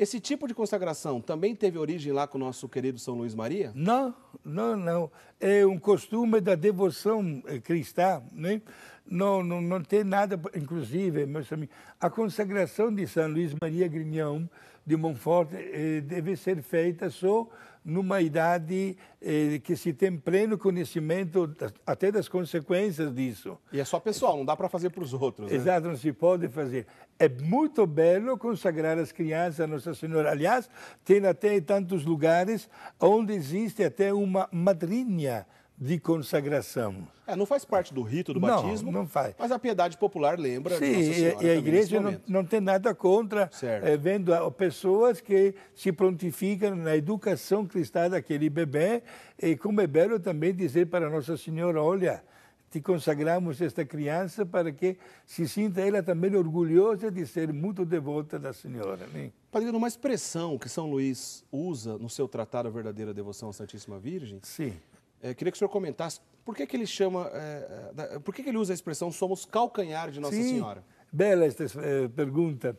Esse tipo de consagração também teve origem lá com o nosso querido São Luís Maria? Não, não, não. É um costume da devoção eh, cristã, né? Não, não, não tem nada, inclusive, meus amigos, a consagração de São Luís Maria Grignão de Montfort eh, deve ser feita só numa idade eh, que se tem pleno conhecimento das, até das consequências disso. E é só pessoal, não dá para fazer para os outros. Né? Exato, não se pode fazer. É muito belo consagrar as crianças a Nossa Senhora. Aliás, tem até tantos lugares onde existe até uma madrinha de consagração. É, não faz parte do rito do não, batismo. Não faz. Mas a piedade popular lembra. Sim, Senhora, e a igreja não, não, tem nada contra, é, vendo eh, pessoas que se prontificam na educação cristã daquele bebê, e como é belo também dizer para Nossa Senhora: olha, te consagramos esta criança para que se sinta ela também orgulhosa de ser muito devota da Senhora. Né? Padre, uma expressão que São Luís usa no seu tratado A Verdadeira Devoção à Santíssima Virgem. Sim é, queria que o senhor comentasse por que, que ele chama, é, é, da, por que, que ele usa a expressão somos calcanhar de Nossa Sim, Senhora? Bela esta é, pergunta.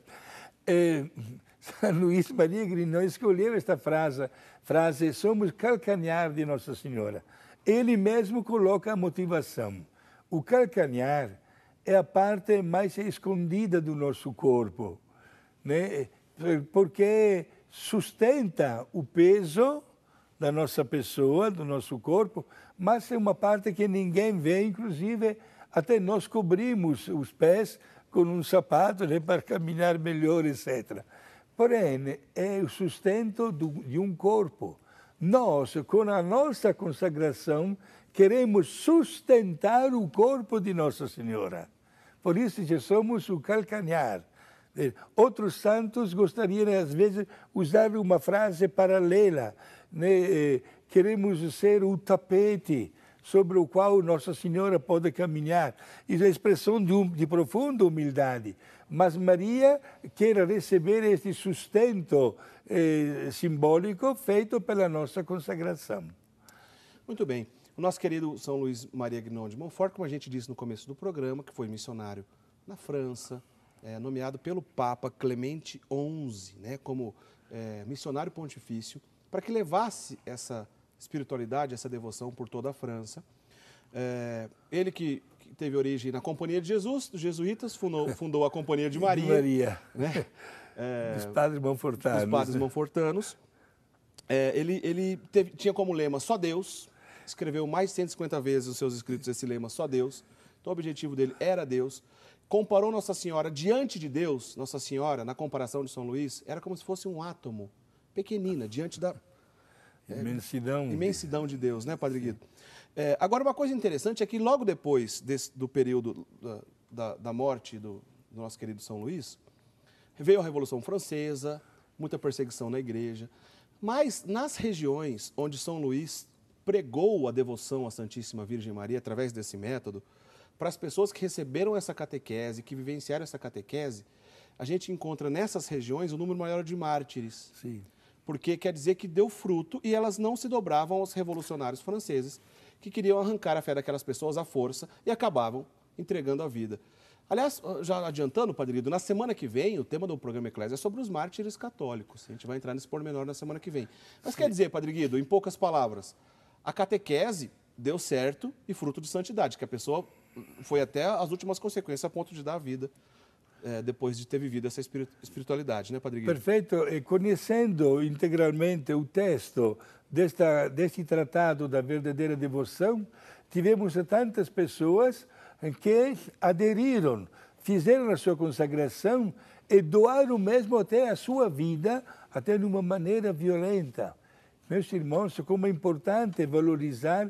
É, Luiz Maria Grignot escolheu esta frase, frase somos calcanhar de Nossa Senhora. Ele mesmo coloca a motivação. O calcanhar é a parte mais escondida do nosso corpo, né? porque sustenta o peso da nossa pessoa, do nosso corpo, mas tem uma parte que ninguém vê, inclusive até nós cobrimos os pés com um sapato né, para caminhar melhor, etc. Porém, é o sustento do, de um corpo. Nós, com a nossa consagração, queremos sustentar o corpo de Nossa Senhora. Por isso já somos o calcanhar. Outros santos gostariam, às vezes, usar uma frase paralela, né, eh, queremos ser o tapete sobre o qual Nossa Senhora pode caminhar. Isso é a expressão de, um, de profunda humildade. Mas Maria quer receber este sustento eh, simbólico feito pela nossa consagração. Muito bem. O nosso querido São Luís Maria Gnão de Montfort, como a gente disse no começo do programa, que foi missionário na França, é, nomeado pelo Papa Clemente XI né, como é, missionário pontifício para que levasse essa espiritualidade, essa devoção por toda a França. É, ele que, que, teve origem na Companhia de Jesus, dos jesuítas, fundou, fundou a Companhia de Maria. Maria. Né? É, dos padres manfortanos. Dos padres manfortanos. É, ele ele teve, tinha como lema só Deus, escreveu mais de 150 vezes os seus escritos esse lema só Deus. Então o objetivo dele era Deus. Comparou Nossa Senhora diante de Deus, Nossa Senhora, na comparação de São Luís, era como se fosse um átomo pequenina diante da é, imensidão. imensidão de Deus, né, Padre Guido? É, agora, uma coisa interessante é que logo depois desse, do período da, da, da morte do, do nosso querido São Luís, veio a Revolução Francesa, muita perseguição na igreja. Mas nas regiões onde São Luís pregou a devoção à Santíssima Virgem Maria através desse método, para as pessoas que receberam essa catequese, que vivenciaram essa catequese, a gente encontra nessas regiões o um número maior de mártires. Sim porque quer dizer que deu fruto e elas não se dobravam aos revolucionários franceses que queriam arrancar a fé daquelas pessoas à força e acabavam entregando a vida. Aliás, já adiantando, Padrido, na semana que vem, o tema do programa Eclésia é sobre os mártires católicos. A gente vai entrar nesse pormenor na semana que vem. Mas Sim. quer dizer, Padre Guido, em poucas palavras, a catequese deu certo e fruto de santidade, que a pessoa foi até as últimas consequências a ponto de dar a vida é, depois de ter vivido essa espiritualidade, né, Padre Guilherme? Perfeito. E conhecendo integralmente o texto desta, deste tratado da verdadeira devoção, tivemos tantas pessoas que aderiram, fizeram a sua consagração e doaram mesmo até a sua vida, até de uma maneira violenta. Meus irmãos, como é importante valorizar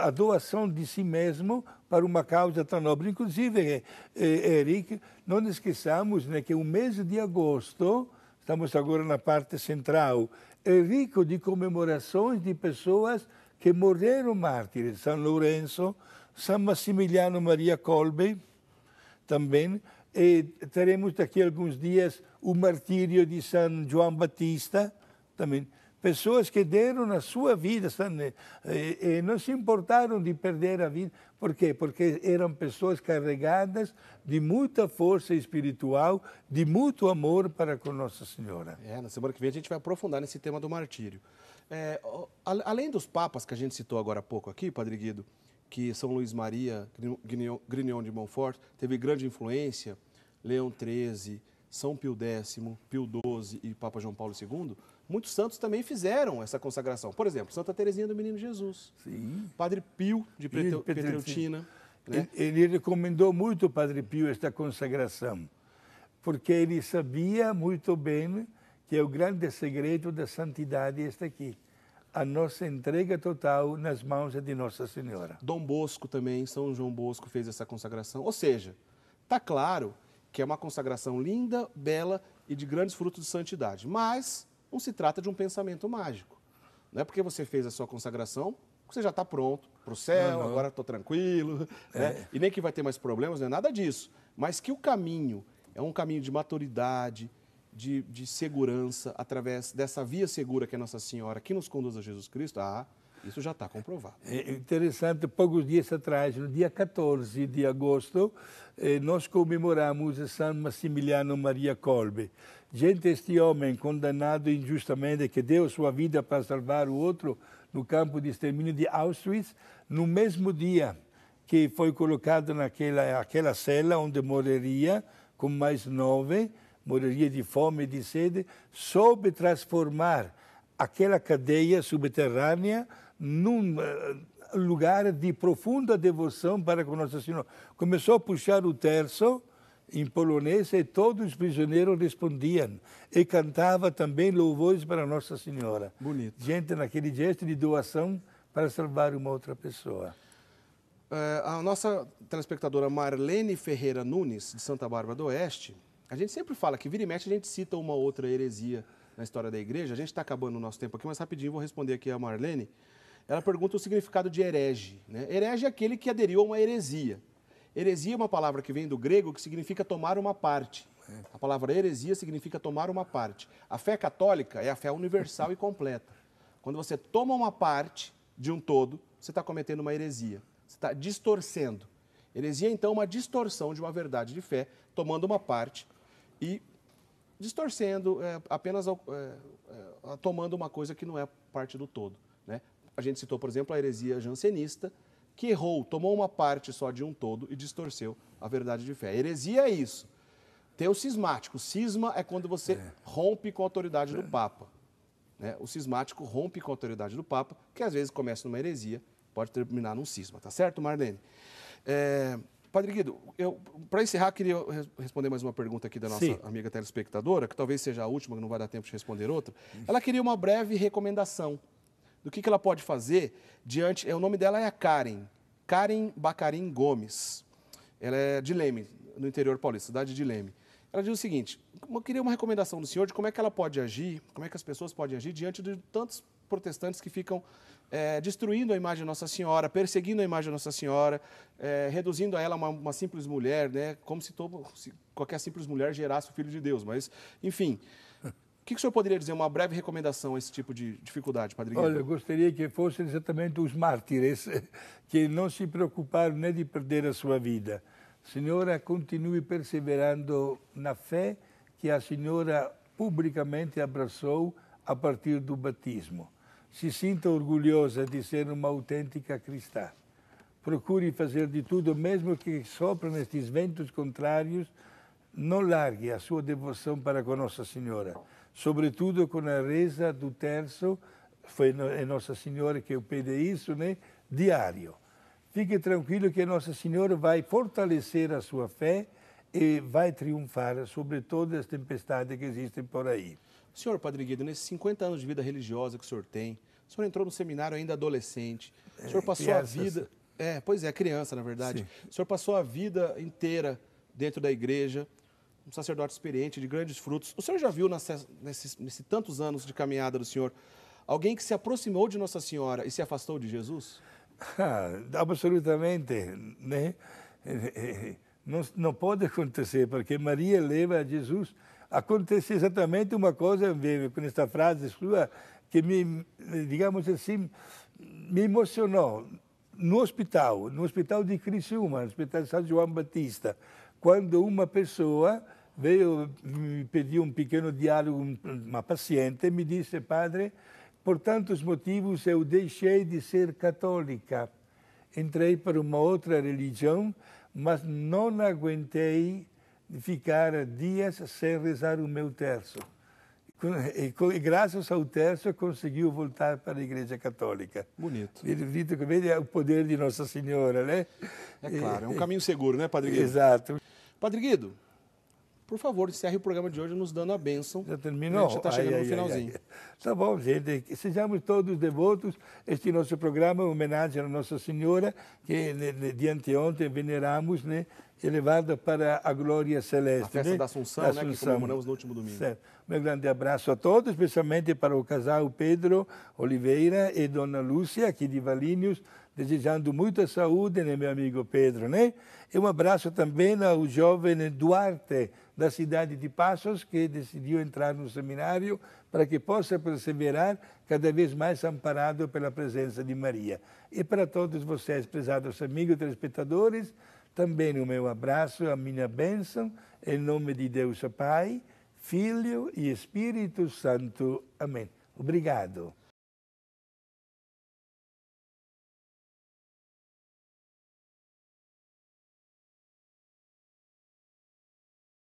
a doação de si mesmo para uma causa tão nobre. Inclusive, eh, eh, Eric, não esqueçamos né, que o mês de agosto, estamos agora na parte central, é rico de comemorações de pessoas que morreram mártires. São Lourenço, São Massimiliano Maria Colbe, também. E teremos daqui a alguns dias o martírio de São João Batista, também pessoas que deram a sua vida, e, eh, não se importaram de perder a vida. Por quê? Porque eram pessoas carregadas de muita força espiritual, de muito amor para com Nossa Senhora. É, na semana que vem a gente vai aprofundar nesse tema do martírio. É, além dos papas que a gente citou agora há pouco aqui, Padre Guido, que São Luís Maria Grignion, Grignion de Montfort teve grande influência, Leão XIII, São Pio X, Pio XII e Papa João Paulo II, muitos santos também fizeram essa consagração. Por exemplo, Santa Teresinha do Menino Jesus. Sim. Padre Pio de Peteu, Petreutina. Né? Ele, ele recomendou muito o Padre Pio esta consagração, porque ele sabia muito bem que é o grande segredo da santidade este aqui a nossa entrega total nas mãos de Nossa Senhora. Dom Bosco também, São João Bosco fez essa consagração. Ou seja, está claro que é uma consagração linda, bela e de grandes frutos de santidade. Mas não se trata de um pensamento mágico. Não é porque você fez a sua consagração, você já está pronto para o céu, agora estou tranquilo, é. né? e nem que vai ter mais problemas, não é nada disso. Mas que o caminho é um caminho de maturidade, de, de segurança, através dessa via segura que é Nossa Senhora, que nos conduz a Jesus Cristo, ah, isso já está comprovado. É interessante, poucos dias atrás, no dia 14 de agosto, eh, nós comemoramos São Massimiliano Maria Colbe. Gente, este homem condenado injustamente, que deu sua vida para salvar o outro no campo de extermínio de Auschwitz, no mesmo dia que foi colocado naquela aquela cela onde morreria, com mais nove, morreria de fome e de sede, soube transformar aquela cadeia subterrânea num eh, lugar de profunda devoção para com Nossa Senhora. Começou a puxar o terço em polonês e todos os prisioneiros respondiam e cantava também louvores para Nossa Senhora. Bonito. Gente naquele gesto de doação para salvar uma outra pessoa. É, a nossa telespectadora Marlene Ferreira Nunes, de Santa Bárbara do Oeste, a gente sempre fala que vira e mexe a gente cita uma outra heresia na história da igreja. A gente está acabando o nosso tempo aqui, mas rapidinho vou responder aqui a Marlene. Ela pergunta o significado de herege. Né? Herege é aquele que aderiu a uma heresia. Heresia é uma palavra que vem do grego que significa tomar uma parte. Né? A palavra heresia significa tomar uma parte. A fé católica é a fé universal e completa. Quando você toma uma parte de um todo, você está cometendo uma heresia. Você está distorcendo. Heresia, então, é uma distorção de uma verdade de fé, tomando uma parte e distorcendo, é, apenas é, é, tomando uma coisa que não é parte do todo. Né? A gente citou, por exemplo, a heresia jansenista, que errou, tomou uma parte só de um todo e distorceu a verdade de fé. A heresia é isso. Tem o cismático. Cisma é quando você é. rompe com a autoridade é. do Papa. Né? O cismático rompe com a autoridade do Papa, que às vezes começa numa heresia, pode terminar num cisma. Tá certo, Marlene? É... Padre Guido, para encerrar, queria responder mais uma pergunta aqui da nossa Sim. amiga telespectadora, que talvez seja a última, que não vai dar tempo de responder outra. Ela queria uma breve recomendação do que, que ela pode fazer diante. É, o nome dela é a Karen, Karen Bacarim Gomes. Ela é de Leme, no interior paulista, cidade de Leme. Ela diz o seguinte: eu queria uma recomendação do senhor de como é que ela pode agir, como é que as pessoas podem agir diante de tantos protestantes que ficam é, destruindo a imagem de Nossa Senhora, perseguindo a imagem de Nossa Senhora, é, reduzindo a ela uma, uma, simples mulher, né? como se, todo, se qualquer simples mulher gerasse o filho de Deus. Mas, enfim, o que, o senhor poderia dizer, uma breve recomendação a esse tipo de dificuldade, Padre Guilherme? Olha, eu gostaria que fossem exatamente os mártires que não se preocuparam nem de perder a sua vida. Senhora, continue perseverando na fé que a senhora publicamente abraçou a partir do batismo. Se sinta orgulhosa de ser uma autêntica cristã. Procure fazer de tudo, mesmo que sopra estes ventos contrários, não largue a sua devoção para com Nossa Senhora sobretudo com a reza do terço, foi Nossa Senhora que eu pedi isso, né? Diário. Fique tranquilo que Nossa Senhora vai fortalecer a sua fé e vai triunfar sobre todas as tempestades que existem por aí. Senhor Padre Guido, nesses 50 anos de vida religiosa que o senhor tem, o senhor entrou no seminário ainda adolescente, o senhor é, passou a vida. É, pois é, criança, na verdade. Sim. O senhor passou a vida inteira dentro da igreja um sacerdote experiente, de grandes frutos. O senhor já viu nesses, tantos anos de caminhada do senhor alguém que se aproximou de Nossa Senhora e se afastou de Jesus? Ah, absolutamente, né? Não, não pode acontecer, porque Maria leva a Jesus. Acontece exatamente uma coisa, com esta frase sua, que me, digamos assim, me emocionou. No hospital, no hospital de Criciúma, no hospital de São João Batista, quando uma pessoa veio me pedir um pequeno diálogo, uma paciente, me disse, padre, por tantos motivos eu deixei de ser católica. Entrei para uma outra religião, mas não aguentei ficar dias sem rezar o meu terço. E, e, graças ao terço conseguiu voltar para a Igreja Católica. Bonito. Bonito que vê o poder de Nossa Senhora, né? É claro, é um caminho seguro, né, Padre Guido? Exato. Padre Guido, por favor, encerre o programa de hoje nos dando a bênção. Já terminou? A gente está chegando ai, no finalzinho. Ai, tá bom, gente. Sejamos todos devotos. Este nosso programa é uma homenagem à Nossa Senhora, que né, né, de anteontem veneramos, né? elevada para a glória celeste. A festa né? da Assunção, da Assunção, né, que comemoramos no último domingo. Certo. Meu grande abraço a todos, especialmente para o casal Pedro Oliveira e Dona Lúcia, aqui de Valinhos, desejando muita saúde, né, meu amigo Pedro, né? E um abraço também ao jovem Duarte, da cidade de Passos, que decidiu entrar no seminário para que possa perseverar cada vez mais amparado pela presença de Maria. E para todos vocês, prezados amigos telespectadores, espectadores, também o meu abraço, a minha bênção, em nome de Deus Pai, Filho e Espírito Santo. Amém. Obrigado.